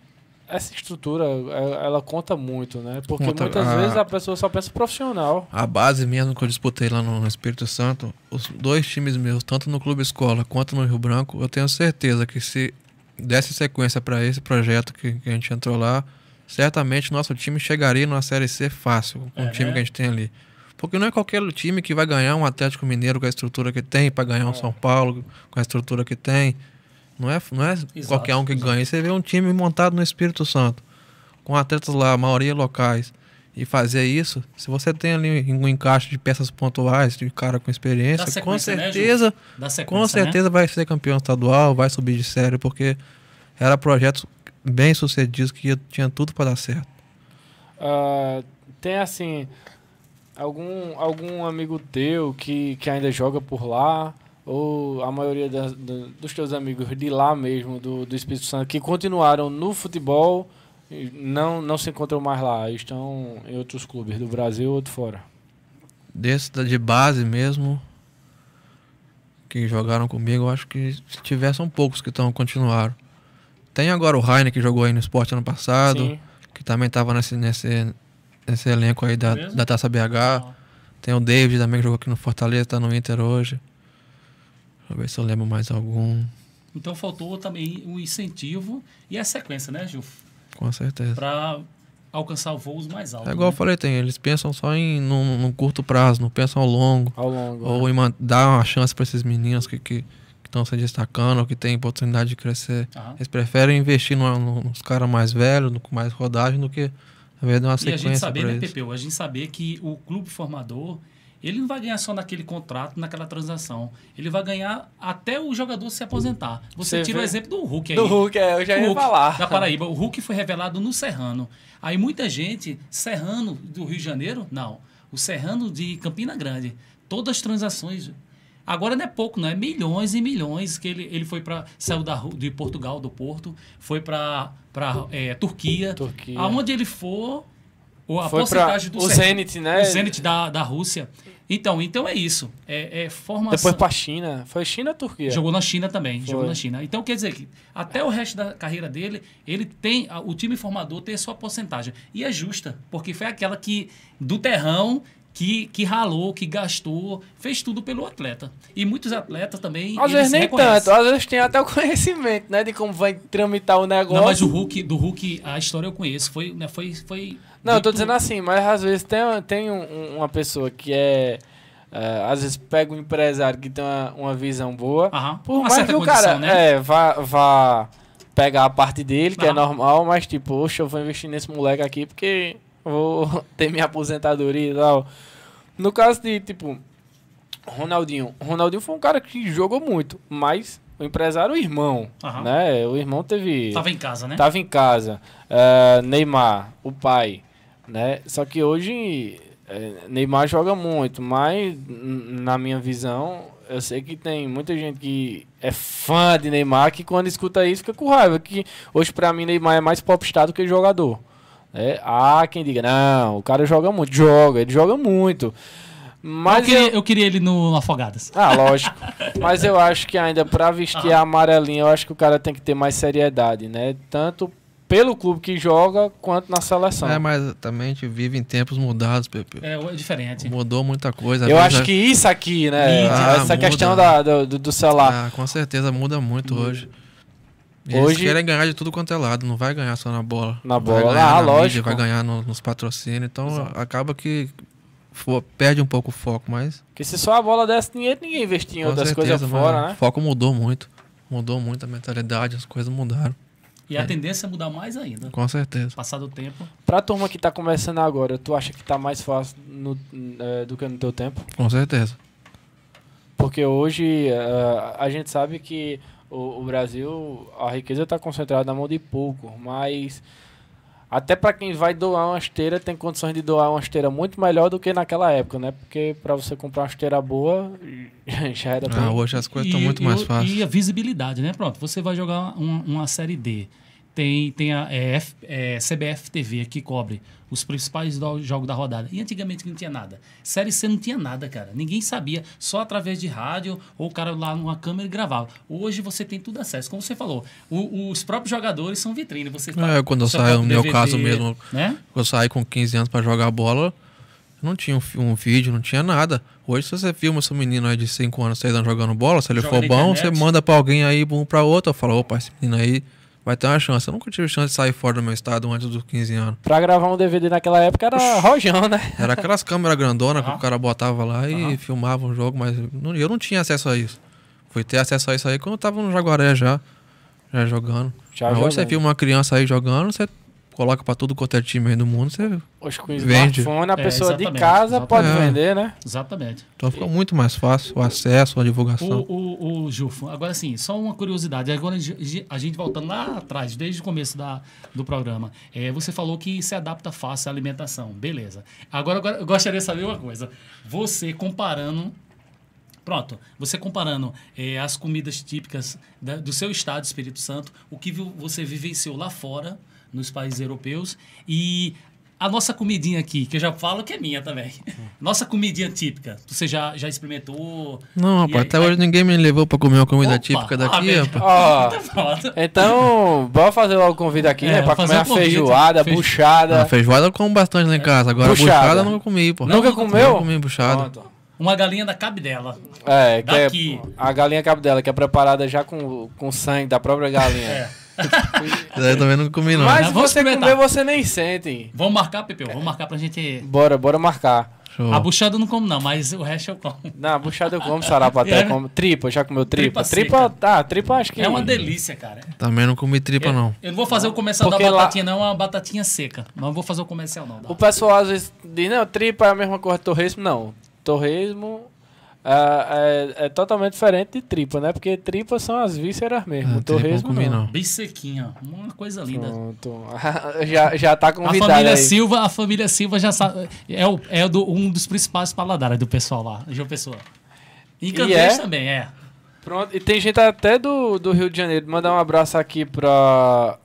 essa estrutura, é, ela conta muito, né? Porque conta muitas a... Ah. vezes a pessoa só pensa profissional. A base mesmo que eu disputei lá no Espírito Santo, os dois times meus, tanto no Clube Escola quanto no Rio Branco, eu tenho certeza que se desse sequência para esse projeto que, que, a gente entrou lá, certamente nosso time chegaria numa Série C fácil, com é, o time né? que a gente tem ali. Porque não é qualquer time que vai ganhar um Atlético Mineiro com a estrutura que tem, para ganhar um é. São Paulo com a estrutura que tem. Não é, não é qualquer um que ganha. você vê um time montado no Espírito Santo, com atletas lá, a maioria locais, e fazer isso, se você tem ali um encaixe de peças pontuais, de cara com experiência, com né, certeza, né, com certeza né? vai ser campeão estadual, vai subir de série, porque era projetos bem sucedidos que tinha tudo para dar certo. Uh, tem assim algum algum amigo teu que, que ainda joga por lá? ou a maioria da, da, dos teus amigos de lá mesmo, do, do Espírito Santo, que continuaram no futebol, não, não se encontram mais lá, estão em outros clubes, do Brasil ou de fora? Desse de base mesmo, que jogaram comigo, acho que se tiver são poucos que estão continuaram. Tem agora o Rainer que jogou aí no esporte ano passado, Sim. que também estava nesse, nesse, nesse elenco aí da, da Taça BH. Não. Tem o David também que jogou aqui no Fortaleza, está no Inter hoje. Deixa eu ver se eu lembro mais algum. Então faltou também o incentivo e a sequência, né, Gil? Com certeza. Para alcançar voos mais altos. É igual né? eu falei, tem, eles pensam só em no, curto prazo, não pensam ao longo. Ao longo. Ou é. em dar uma chance para esses meninos que que estão se destacando, ou que têm oportunidade de crescer. Aham. Eles preferem investir no, no, nos caras mais velhos, no, com mais rodagem, do que na uma sequência. E a gente saber, né, Pepeu? A gente saber que o clube formador ele não vai ganhar só naquele contrato, naquela transação. Ele vai ganhar até o jogador se aposentar. Você, Você tira vê? o exemplo do Hulk aí. Do Hulk, é, eu já ia Hulk, falar. Da Paraíba. O Hulk foi revelado no Serrano. Aí muita gente, Serrano do Rio de Janeiro, não. O Serrano de Campina Grande. Todas as transações Agora não é pouco, não é milhões e milhões que ele, ele foi para saiu da, de Portugal, do Porto, foi para para é, Turquia, Turquia, aonde ele for a Foi porcentagem do o Zenit, né? O Zenit da, da Rússia. Então, então é isso. É, é formação. Depois para a China. Foi China ou Turquia? Jogou na China também. Foi. Jogou na China. Então, quer dizer que até o resto da carreira dele, ele tem. O time formador tem a sua porcentagem. E é justa, porque foi aquela que. Do terrão que, que ralou, que gastou, fez tudo pelo atleta. E muitos atletas também. Às vezes nem reconhecem. tanto, às vezes tem até o <laughs> conhecimento, né? De como vai tramitar o negócio. Não, mas o Hulk, do Hulk, a história eu conheço. Foi, né, foi, foi não, eu tô dizendo assim, mas às vezes tem, tem um, uma pessoa que é. Uh, às vezes pega um empresário que tem uma, uma visão boa. Uhum. Por uma mais que o cara né? é, vá, vá pegar a parte dele, que uhum. é normal, mas tipo, oxe, eu vou investir nesse moleque aqui porque vou <laughs> ter minha aposentadoria e tal. No caso de, tipo, Ronaldinho. Ronaldinho foi um cara que jogou muito, mas o empresário, é o irmão, uhum. né? O irmão teve... Tava em casa, né? Tava em casa. Uh, Neymar, o pai né? Só que hoje é, Neymar joga muito, mas na minha visão, eu sei que tem muita gente que é fã de Neymar que quando escuta isso fica com raiva. Que hoje, para mim, Neymar é mais popstar do que jogador. Né? Há ah, quem diga, não, o cara joga muito, joga, ele joga muito. Mas eu queria, eu... eu queria, ele no Afogadas. Ah, lógico. <laughs> Mas eu acho que ainda para vestir ah. a amarelinha, eu acho que o cara tem que ter mais seriedade, né? Tanto pelo clube que joga quanto na seleção. É, mas também a gente vive em tempos mudados, Pepe. É, é diferente. Mudou muita coisa. Eu acho que isso aqui, né? Ah, essa muda. questão da, do, do ah, celular. Ah, com certeza muda muito hum. hoje. Eles hoje... querem ganhar de tudo quanto é lado, não vai ganhar só na bola. Na bola, vai ganhar ah, na lógico. Mídia, vai ganhar no, nos patrocínios, então Exato. acaba que for, perde um pouco o foco, mas. Porque se só a bola desse dinheiro, ninguém investia em outras certeza, coisas fora, né? O foco mudou muito. Mudou muito a mentalidade, as coisas mudaram. E a é. tendência é mudar mais ainda. Com certeza. Passado o tempo. Para a turma que está começando agora, tu acha que está mais fácil no, é, do que no teu tempo? Com certeza. Porque hoje uh, a gente sabe que o, o Brasil, a riqueza está concentrada na mão de pouco, mas até para quem vai doar uma esteira, tem condições de doar uma esteira muito melhor do que naquela época, né? Porque para você comprar uma esteira boa, <laughs> já era. Ah, hoje as coisas estão muito e, mais fáceis. E a visibilidade, né? Pronto, você vai jogar uma, uma Série D tem, tem a é, é, CBF TV que cobre os principais do, jogos da rodada. E antigamente não tinha nada. Série C não tinha nada, cara. Ninguém sabia, só através de rádio ou o cara lá numa câmera gravava. Hoje você tem tudo acesso. Como você falou, o, os próprios jogadores são vitrine. Você tá, é, quando eu saio, tá no meu DVD, caso mesmo, né? eu saí com 15 anos para jogar bola, não tinha um, um, vídeo, não tinha nada. Hoje, se você filma esse menino aí de 5 anos, 6 anos jogando bola, se ele Joga for bom, internet. você manda para alguém aí, um para outro, fala, opa, esse menino aí vai ter uma chance. Eu nunca tive chance de sair fora do meu estado antes dos 15 anos. Pra gravar um DVD naquela época era rojão, né? Era aquelas câmeras grandonas uhum. que o ah. cara botava lá e uhum. filmava um jogo, mas não, eu não tinha acesso a isso. Fui ter acesso a isso aí quando eu tava no Jaguaré já, já jogando. Já jogando. Hoje você filma uma criança aí jogando, você coloca pra todo quanto é time aí no mundo, você Hoje com vende. smartphone, a É, pessoa de casa exatamente. pode É. vender, né? Exatamente. Então fica muito mais fácil o acesso, a divulgação. O, o, o Jufo, agora sim, só uma curiosidade. Agora a gente- voltando lá atrás, desde o começo da, do programa. É, você falou que se adapta fácil à alimentação. Beleza. Agora, agora eu gostaria de saber uma coisa. Você comparando. Pronto, você comparando é, as comidas típicas da- do seu estado, Espírito Santo, o que você vivenciou lá fora nos países europeus. E a nossa comidinha aqui, que eu já falo que é minha também. Hum. Nossa comidinha típica. Você já, já experimentou? Não, rapaz, aí, até aí... hoje ninguém me levou para comer uma comida Opa, típica tá daqui, ah, rapaz. <laughs> Oh, então, bora fazer logo o convite aqui, é, né? Pra comer uma feijoada, feijo... buchada. Ah, feijoada eu como bastante lá em casa. Agora, buchada, buchada eu nunca comi, pô. Não, nunca comeu? Nunca comi buchada. Pronto uma galinha da cabidela. É, é daqui. é a galinha cabidela, que é preparada já com, com sangue da própria galinha. é eu também não comi, não. Mas você comer, você nem sente. Vamos marcar, Pepeu? Vamos marcar pra gente... Bora, bora marcar. Show. A buchada eu não como, não, mas o resto eu como. Não, a buchada eu como, sarapa até como. Tripa, já comeu tripa? Tripa, tripa tá tripa acho que. É uma delícia, cara. Também não comi tripa, eu, não. Eu não vou fazer o comercial Porque da batatinha, lá... não, é uma batatinha seca. Não vou fazer o comercial, não. O pessoal às vezes diz, não, tripa é a mesma coisa de torresmo, não. Torresmo é, é, é, totalmente diferente de tripa, né? Porque tripa são as vísceras mesmo. É, torresmo não. não. Bem sequinho, Uma coisa linda. Pronto. <laughs> já, já tá convidado. A família aí. Silva, a família Silva já sabe. É, o, é do, um dos principais paladares do pessoal lá, João Pessoa. E Candeias é? também, é. Pronto. E tem gente até do, do Rio de Janeiro. Mandar um abraço aqui pra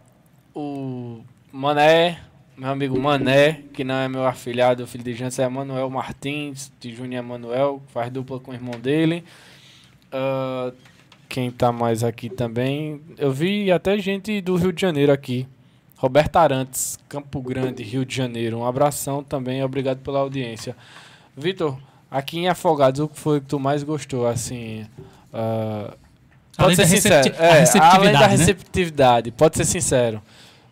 o Mané, meu amigo Mané, que não é meu afilhado, o filho de Jansen é Manuel Martins, de Júnior Manuel, faz dupla com o irmão dele. Uh, quem tá mais aqui também? Eu vi até gente do Rio de Janeiro aqui. Roberto Arantes, Campo Grande, Rio de Janeiro. Um abração também, obrigado pela audiência. Vitor, aqui em Afogados, o que foi que tu mais gostou? Assim. Uh, pode além ser sincero. É, além da receptividade, né? pode ser sincero.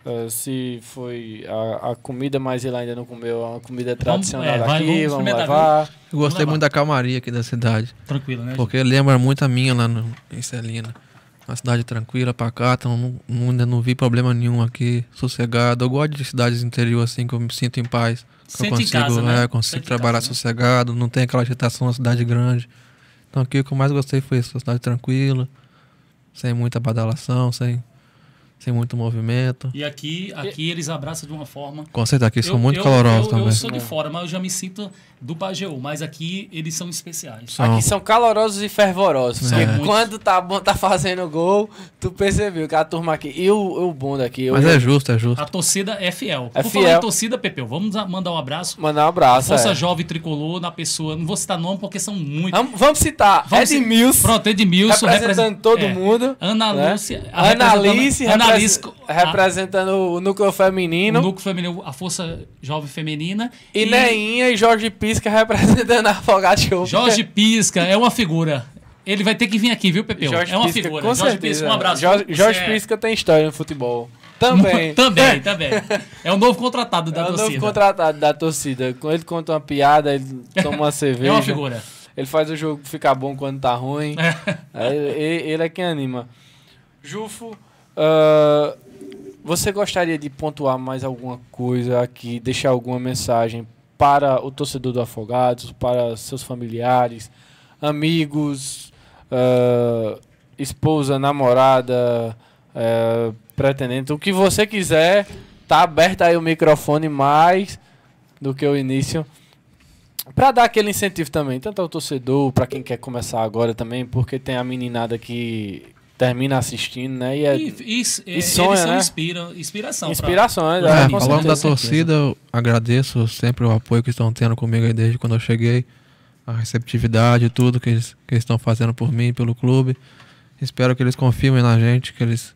Uh, se foi a, a, comida, mas ele ainda não comeu uma comida tradicional vamos, é, vai, aqui, vamos, vamos levar. Eu gostei muito da calmaria aqui da cidade. Tranquila, né? Porque gente? lembra muito a minha lá no, em Celina. Uma cidade tranquila, pacata, então não, não, ainda não vi problema nenhum aqui, sossegado. Eu gosto de cidades do interior assim, que eu me sinto em paz. Sente eu consigo, em casa, né? é, consigo Sente trabalhar casa, né? sossegado, né? não tem aquela agitação na cidade grande. Então aqui o que eu mais gostei foi isso, uma cidade tranquila, sem muita badalação, sem sem muito movimento. E aqui, aqui eles abraçam de uma forma. Com certeza, aqui são eu, muito eu, calorosos eu, também. Eu sou de fora, mas eu já me sinto do Pajeú, mas aqui eles são especiais. São. Aqui são calorosos e fervorosos. É. Porque é. quando tá bom, tá fazendo gol, tu percebeu que a turma aqui. E o, o bom daqui. Mas eu, é justo, é justo. A torcida é fiel. É Por fiel. falar em torcida, Pepeu, vamos mandar um abraço. Mandar um abraço. Força é. Jovem Tricolor na pessoa. Não vou citar nome porque são muitos. Vamos, vamos citar. Vamos Edmilson. Pronto, Edmilson. Representando represent... todo é. mundo. Ana né? Ana Analice. Representando, repre... representando a... o núcleo feminino. O núcleo feminino, a Força Jovem Feminina. E, e... Neinha e Jorge Pires Pisca <laughs> representando a Afogados Jorge <laughs> Pisca é uma figura. Ele vai ter que vir aqui, viu, Pepeu? Jorge é uma Pisca, figura. Com Jorge certeza. Pisca, um abraço. Jorge, Jorge é... Pisca tem história no futebol. Também. <laughs> também, também. É o um novo contratado da é torcida. É o novo contratado da torcida. ele conta uma piada, ele toma uma cerveja. É uma figura. Ele faz o jogo ficar bom quando tá ruim. Ele, é. é, ele, é quem anima. Jufo, uh, você gostaria de pontuar mais alguma coisa aqui, deixar alguma mensagem para o torcedor do Afogados, para seus familiares, amigos, uh, esposa, namorada, uh, pretendente, o que você quiser, tá aberto aí o microfone mais do que o início para dar aquele incentivo também, tanto ao torcedor, para quem quer começar agora também, porque tem a meninada que termina assistindo, né? E, é, e, e, e, sonha, eles né? inspira inspiração. Inspirações. Pra... É, é, falando da torcida, eu agradeço sempre o apoio que estão tendo comigo aí desde quando eu cheguei. A receptividade, tudo que eles, que eles estão fazendo por mim, pelo clube. Espero que eles confirmem na gente, que eles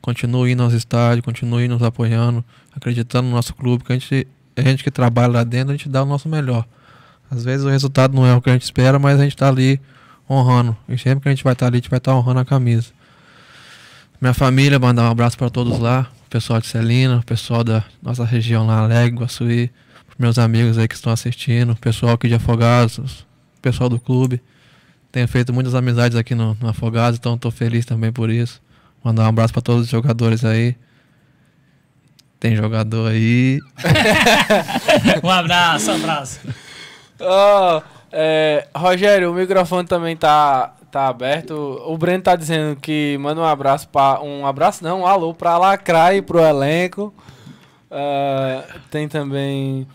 continuem indo aos estádios, continuem nos apoiando, acreditando no nosso clube, que a gente, a gente que trabalha lá dentro, a gente dá o nosso melhor. Às vezes o resultado não é o que a gente espera, mas a gente está ali honrando. E sempre que a gente vai estar tá ali, a gente vai estar tá honrando a camisa. Minha família, mandar um abraço para todos lá. O pessoal de Celina, o pessoal da nossa região lá, Alegre, Guaçuí. Meus amigos aí que estão assistindo, o pessoal aqui de Afogados, o pessoal do clube. Tenho feito muitas amizades aqui no, no Afogados, então estou feliz também por isso. Mandar um abraço para todos os jogadores aí. Tem jogador aí. <laughs> um abraço, um abraço. Oh, <laughs> É, Rogério, o microfone também tá, tá aberto. O Breno tá dizendo que manda um abraço para um abraço não, um alô para e pro elenco. Uh, tem também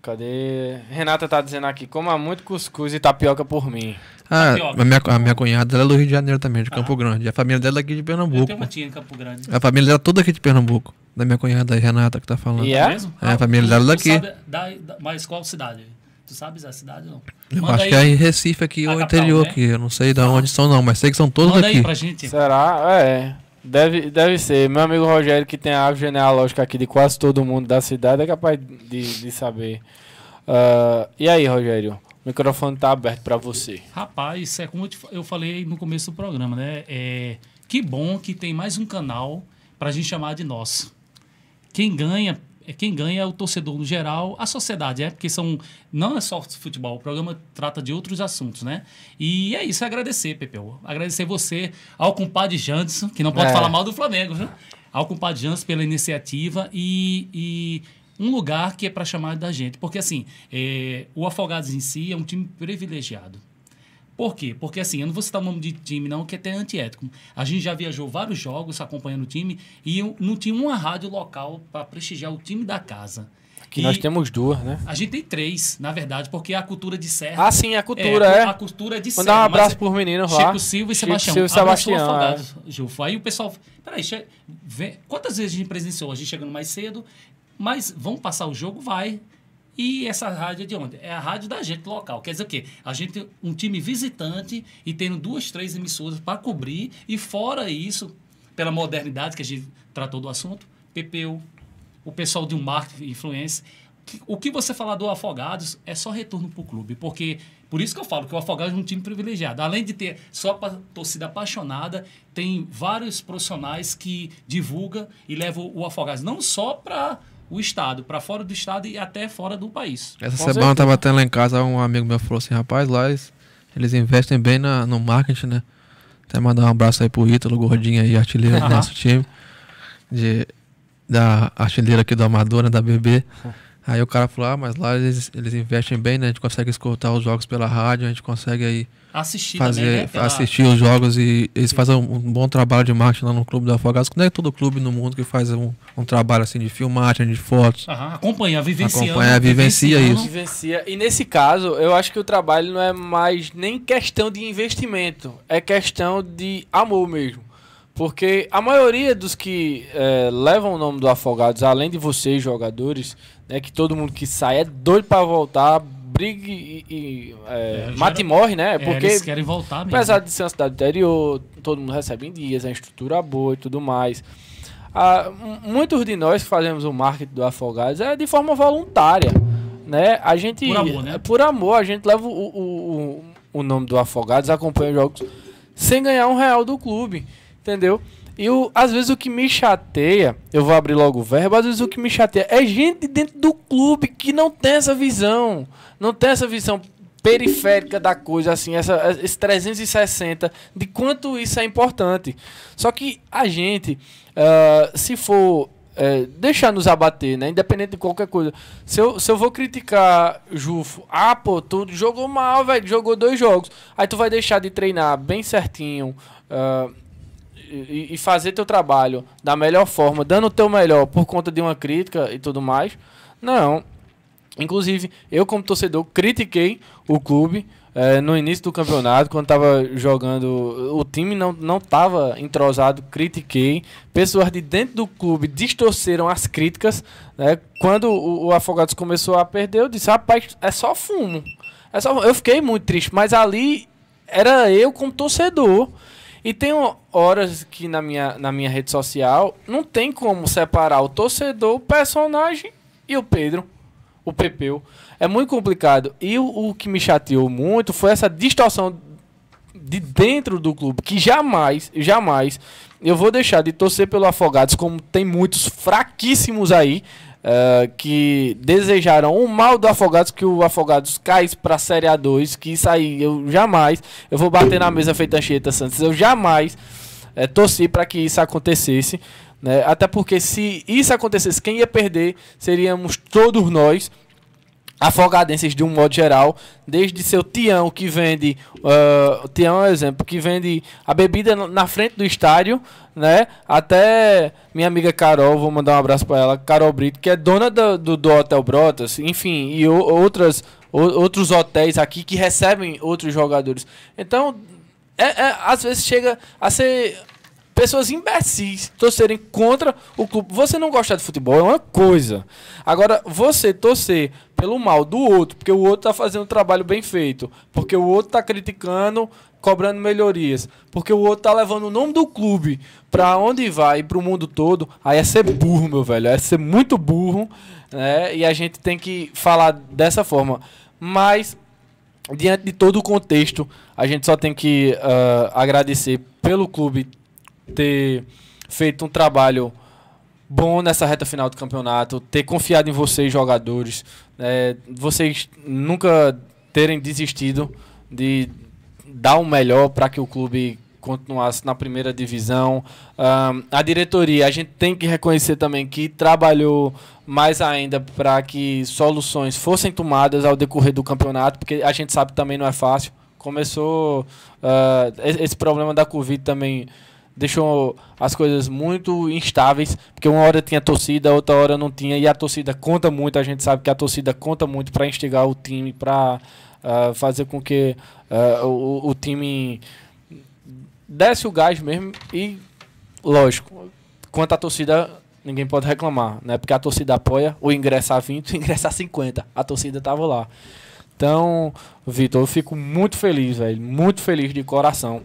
Cadê? Renata tá dizendo aqui, coma muito cuscuz e tapioca por mim. Ah, a minha, a minha cunhada ela é do Rio de Janeiro também, de ah. Campo Grande. A família dela é aqui de Pernambuco. Eu tenho uma tia em Campo Grande. A família dela é toda aqui de Pernambuco. Da minha cunhada, Renata, que tá falando. E é? mesmo? É, a família dela é daqui. Sabe, da, da, mas qual cidade? Tu sabes a cidade ou não? Eu acho aí, que é em Recife aqui ou interior né? aqui. Eu não sei de onde são não, mas sei que são todos Manda daqui. aí pra gente. Será? É. Deve, deve ser. Meu amigo Rogério, que tem a árvore genealógica aqui de quase todo mundo da cidade, é capaz de, de saber. Uh, e aí, Rogério? O microfone tá aberto para você. Rapaz, é como eu falei no começo do programa, né? É, que bom que tem mais um canal para a gente chamar de nosso. Quem ganha é quem ganha é o torcedor no geral, a sociedade, é, porque são. Não é só futebol, o programa trata de outros assuntos, né? E é isso, é agradecer, Pepeu. Agradecer você, ao compadre Janderson, que não pode é. falar mal do Flamengo, viu? Ao compadre Janderson pela iniciativa e, e um lugar que é para chamar da gente. Porque, assim, é, o Afogados em si é um time privilegiado. Por quê? Porque assim, eu não vou citar o nome de time, não, que é até antiético. A gente já viajou vários jogos acompanhando o time e eu, não tinha uma rádio local para prestigiar o time da casa. Que nós temos duas, né? A gente tem três, na verdade, porque é a cultura de Serra. Ah, sim, é a cultura, é. é. A cultura de Serra. Mandar um abraço é pros menino lá. Chico Silva e Chico Sebastião. Silva e Sebastião. Afogado, é. Aí o pessoal. Peraí, che... Vê... quantas vezes a gente presenciou? A gente chegando mais cedo, mas vamos passar o jogo? Vai. E essa rádio é de onde? É a rádio da gente local. Quer dizer o quê? A gente um time visitante e tendo duas, três emissoras para cobrir. E fora isso, pela modernidade que a gente tratou do assunto, PPU, o pessoal de um marketing influencer. O que você falar do Afogados é só retorno para o clube, porque por isso que eu falo que o Afogados é um time privilegiado. Além de ter só a torcida apaixonada, tem vários profissionais que divulga e levam o Afogados não só para o Estado, para fora do Estado e até fora do país. Essa Com semana eu estava até lá em casa, um amigo meu falou assim, rapaz, lá eles, eles investem bem na, no marketing, né? Até mandar um abraço aí pro Ítalo, gordinho aí, artilheiro do nosso time. De, da artilheira aqui do Amador, né, da BB. <laughs> Aí o cara falou, ah, mas lá eles, eles investem bem, né? A gente consegue escutar os jogos pela rádio, a gente consegue aí assistir, fazer, também, né? pela... assistir os jogos e eles fazem um, um, bom trabalho de marketing lá no Clube do Afogados. Não é todo clube no mundo que faz um, um trabalho assim de filmagem, de fotos. Aham, acompanha, vivencia. Acompanha, vivencia, vivencia isso. Vivencia. E nesse caso, eu acho que o trabalho não é mais nem questão de investimento, é questão de amor mesmo. Porque a maioria dos que é, levam o nome do Afogados, além de vocês, jogadores, né, que todo mundo que sai é doido para voltar, briga e, e é, é, mata era, e morre, né? É, Porque eles querem voltar mesmo. Apesar de ser uma cidade interior, todo mundo recebe em dias, é a estrutura boa e tudo mais. Ah, muitos de nós que fazemos o marketing do Afogados é de forma voluntária, né? A gente... Por amor, né? Por amor, a gente leva o, o, o, o nome do Afogados, acompanha os jogos sem ganhar um real do clube. Entendeu? E o, às vezes o que me chateia, eu vou abrir logo o verbo, às vezes o que me chateia é gente dentro do clube que não tem essa visão. Não tem essa visão periférica da coisa, assim, essa, esse 360, de quanto isso é importante. Só que a gente, uh, se for é, deixar nos abater, né? Independente de qualquer coisa. Se eu, se eu vou criticar Jufo, ah, pô, tu jogou mal, velho, jogou dois jogos. Aí tu vai deixar de treinar bem certinho. Uh, e, fazer teu trabalho da melhor forma, dando o teu melhor por conta de uma crítica e tudo mais. Não. Inclusive, eu como torcedor critiquei o clube é, no início do campeonato, quando estava jogando, o time não não estava entrosado, critiquei. Pessoas de dentro do clube distorceram as críticas. Né? Quando o, o Afogados começou a perder, eu disse: rapaz, é só fumo. É só, eu fiquei muito triste, mas ali era eu como torcedor. E tem horas que na minha, na minha rede social não tem como separar o torcedor, o personagem e o Pedro, o Pepeu. É muito complicado. E o, o que me chateou muito foi essa distorção de dentro do clube, que jamais, jamais eu vou deixar de torcer pelo Afogados, como tem muitos fraquíssimos aí, uh, que desejaram o mal do Afogados, que o Afogados cai para a Série A2, que isso aí eu jamais, eu vou bater na mesa feita Anchieta Santos, eu jamais eh, torci para que isso acontecesse. Né? Até porque se isso acontecesse, quem ia perder seríamos todos nós, afogadenses de um modo geral, desde seu Tião que vende, uh, Tião é um exemplo, que vende a bebida na frente do estádio, né? Até minha amiga Carol, vou mandar um abraço para ela, Carol Brito, que é dona do, do, do Hotel Brotas, enfim, e o, outras o, outros hotéis aqui que recebem outros jogadores. Então, é, é, às vezes chega a ser pessoas imbecis torcerem contra o clube. Você não gostar de futebol é uma coisa. Agora, você torcer pelo mal do outro, porque o outro está fazendo um trabalho bem feito, porque o outro está criticando, cobrando melhorias, porque o outro está levando o nome do clube para onde vai, para o mundo todo, aí é ser burro, meu velho, é ser muito burro, né? E a gente tem que falar dessa forma. Mas diante de todo o contexto, a gente só tem que uh, agradecer pelo clube ter feito um trabalho bom nessa reta final do campeonato, ter confiado em vocês, jogadores, é, vocês nunca terem desistido de dar o melhor para que o clube continuasse na primeira divisão. Um, a diretoria, a gente tem que reconhecer também que trabalhou mais ainda para que soluções fossem tomadas ao decorrer do campeonato, porque a gente sabe que também não é fácil. Começou uh, esse problema da Covid também deixou as coisas muito instáveis, porque uma hora tinha torcida, outra hora não tinha, e a torcida conta muito, a gente sabe que a torcida conta muito para instigar o time, para uh, ah, fazer com que uh, o, o time desce o gás mesmo, e lógico, quanto à torcida, ninguém pode reclamar, né? Porque a torcida apoia, o ingresso a 20, o ingresso a 50, a torcida tava lá. Então, Vitor, eu fico muito feliz, velho, muito feliz de coração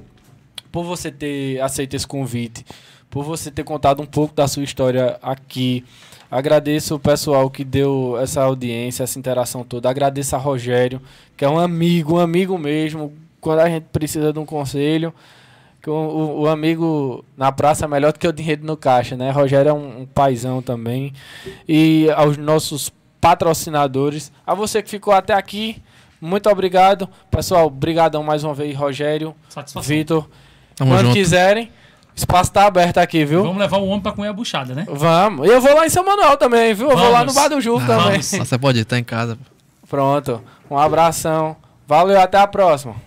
por você ter aceito esse convite, por você ter contado um pouco da sua história aqui. Agradeço o pessoal que deu essa audiência, essa interação toda. Agradeço a Rogério, que é um amigo, um amigo mesmo. Quando a gente precisa de um conselho, que o, o, o amigo na praça é melhor do que o dinheiro no caixa, né? Rogério é um, um paizão também. E aos nossos patrocinadores. A você que ficou até aqui, muito obrigado. Pessoal, Obrigadão mais uma vez, Rogério, Vitor. Tamo Quando junto. quiserem. O espaço tá aberto aqui, viu? Vamos levar o homem pra comer a buchada, né? Vamos. E eu vou lá em São Manuel também, viu? Eu vou lá no Bar do Ju ah, também. Você pode estar tá em casa. Pronto. Um abração. Valeu, até a próxima.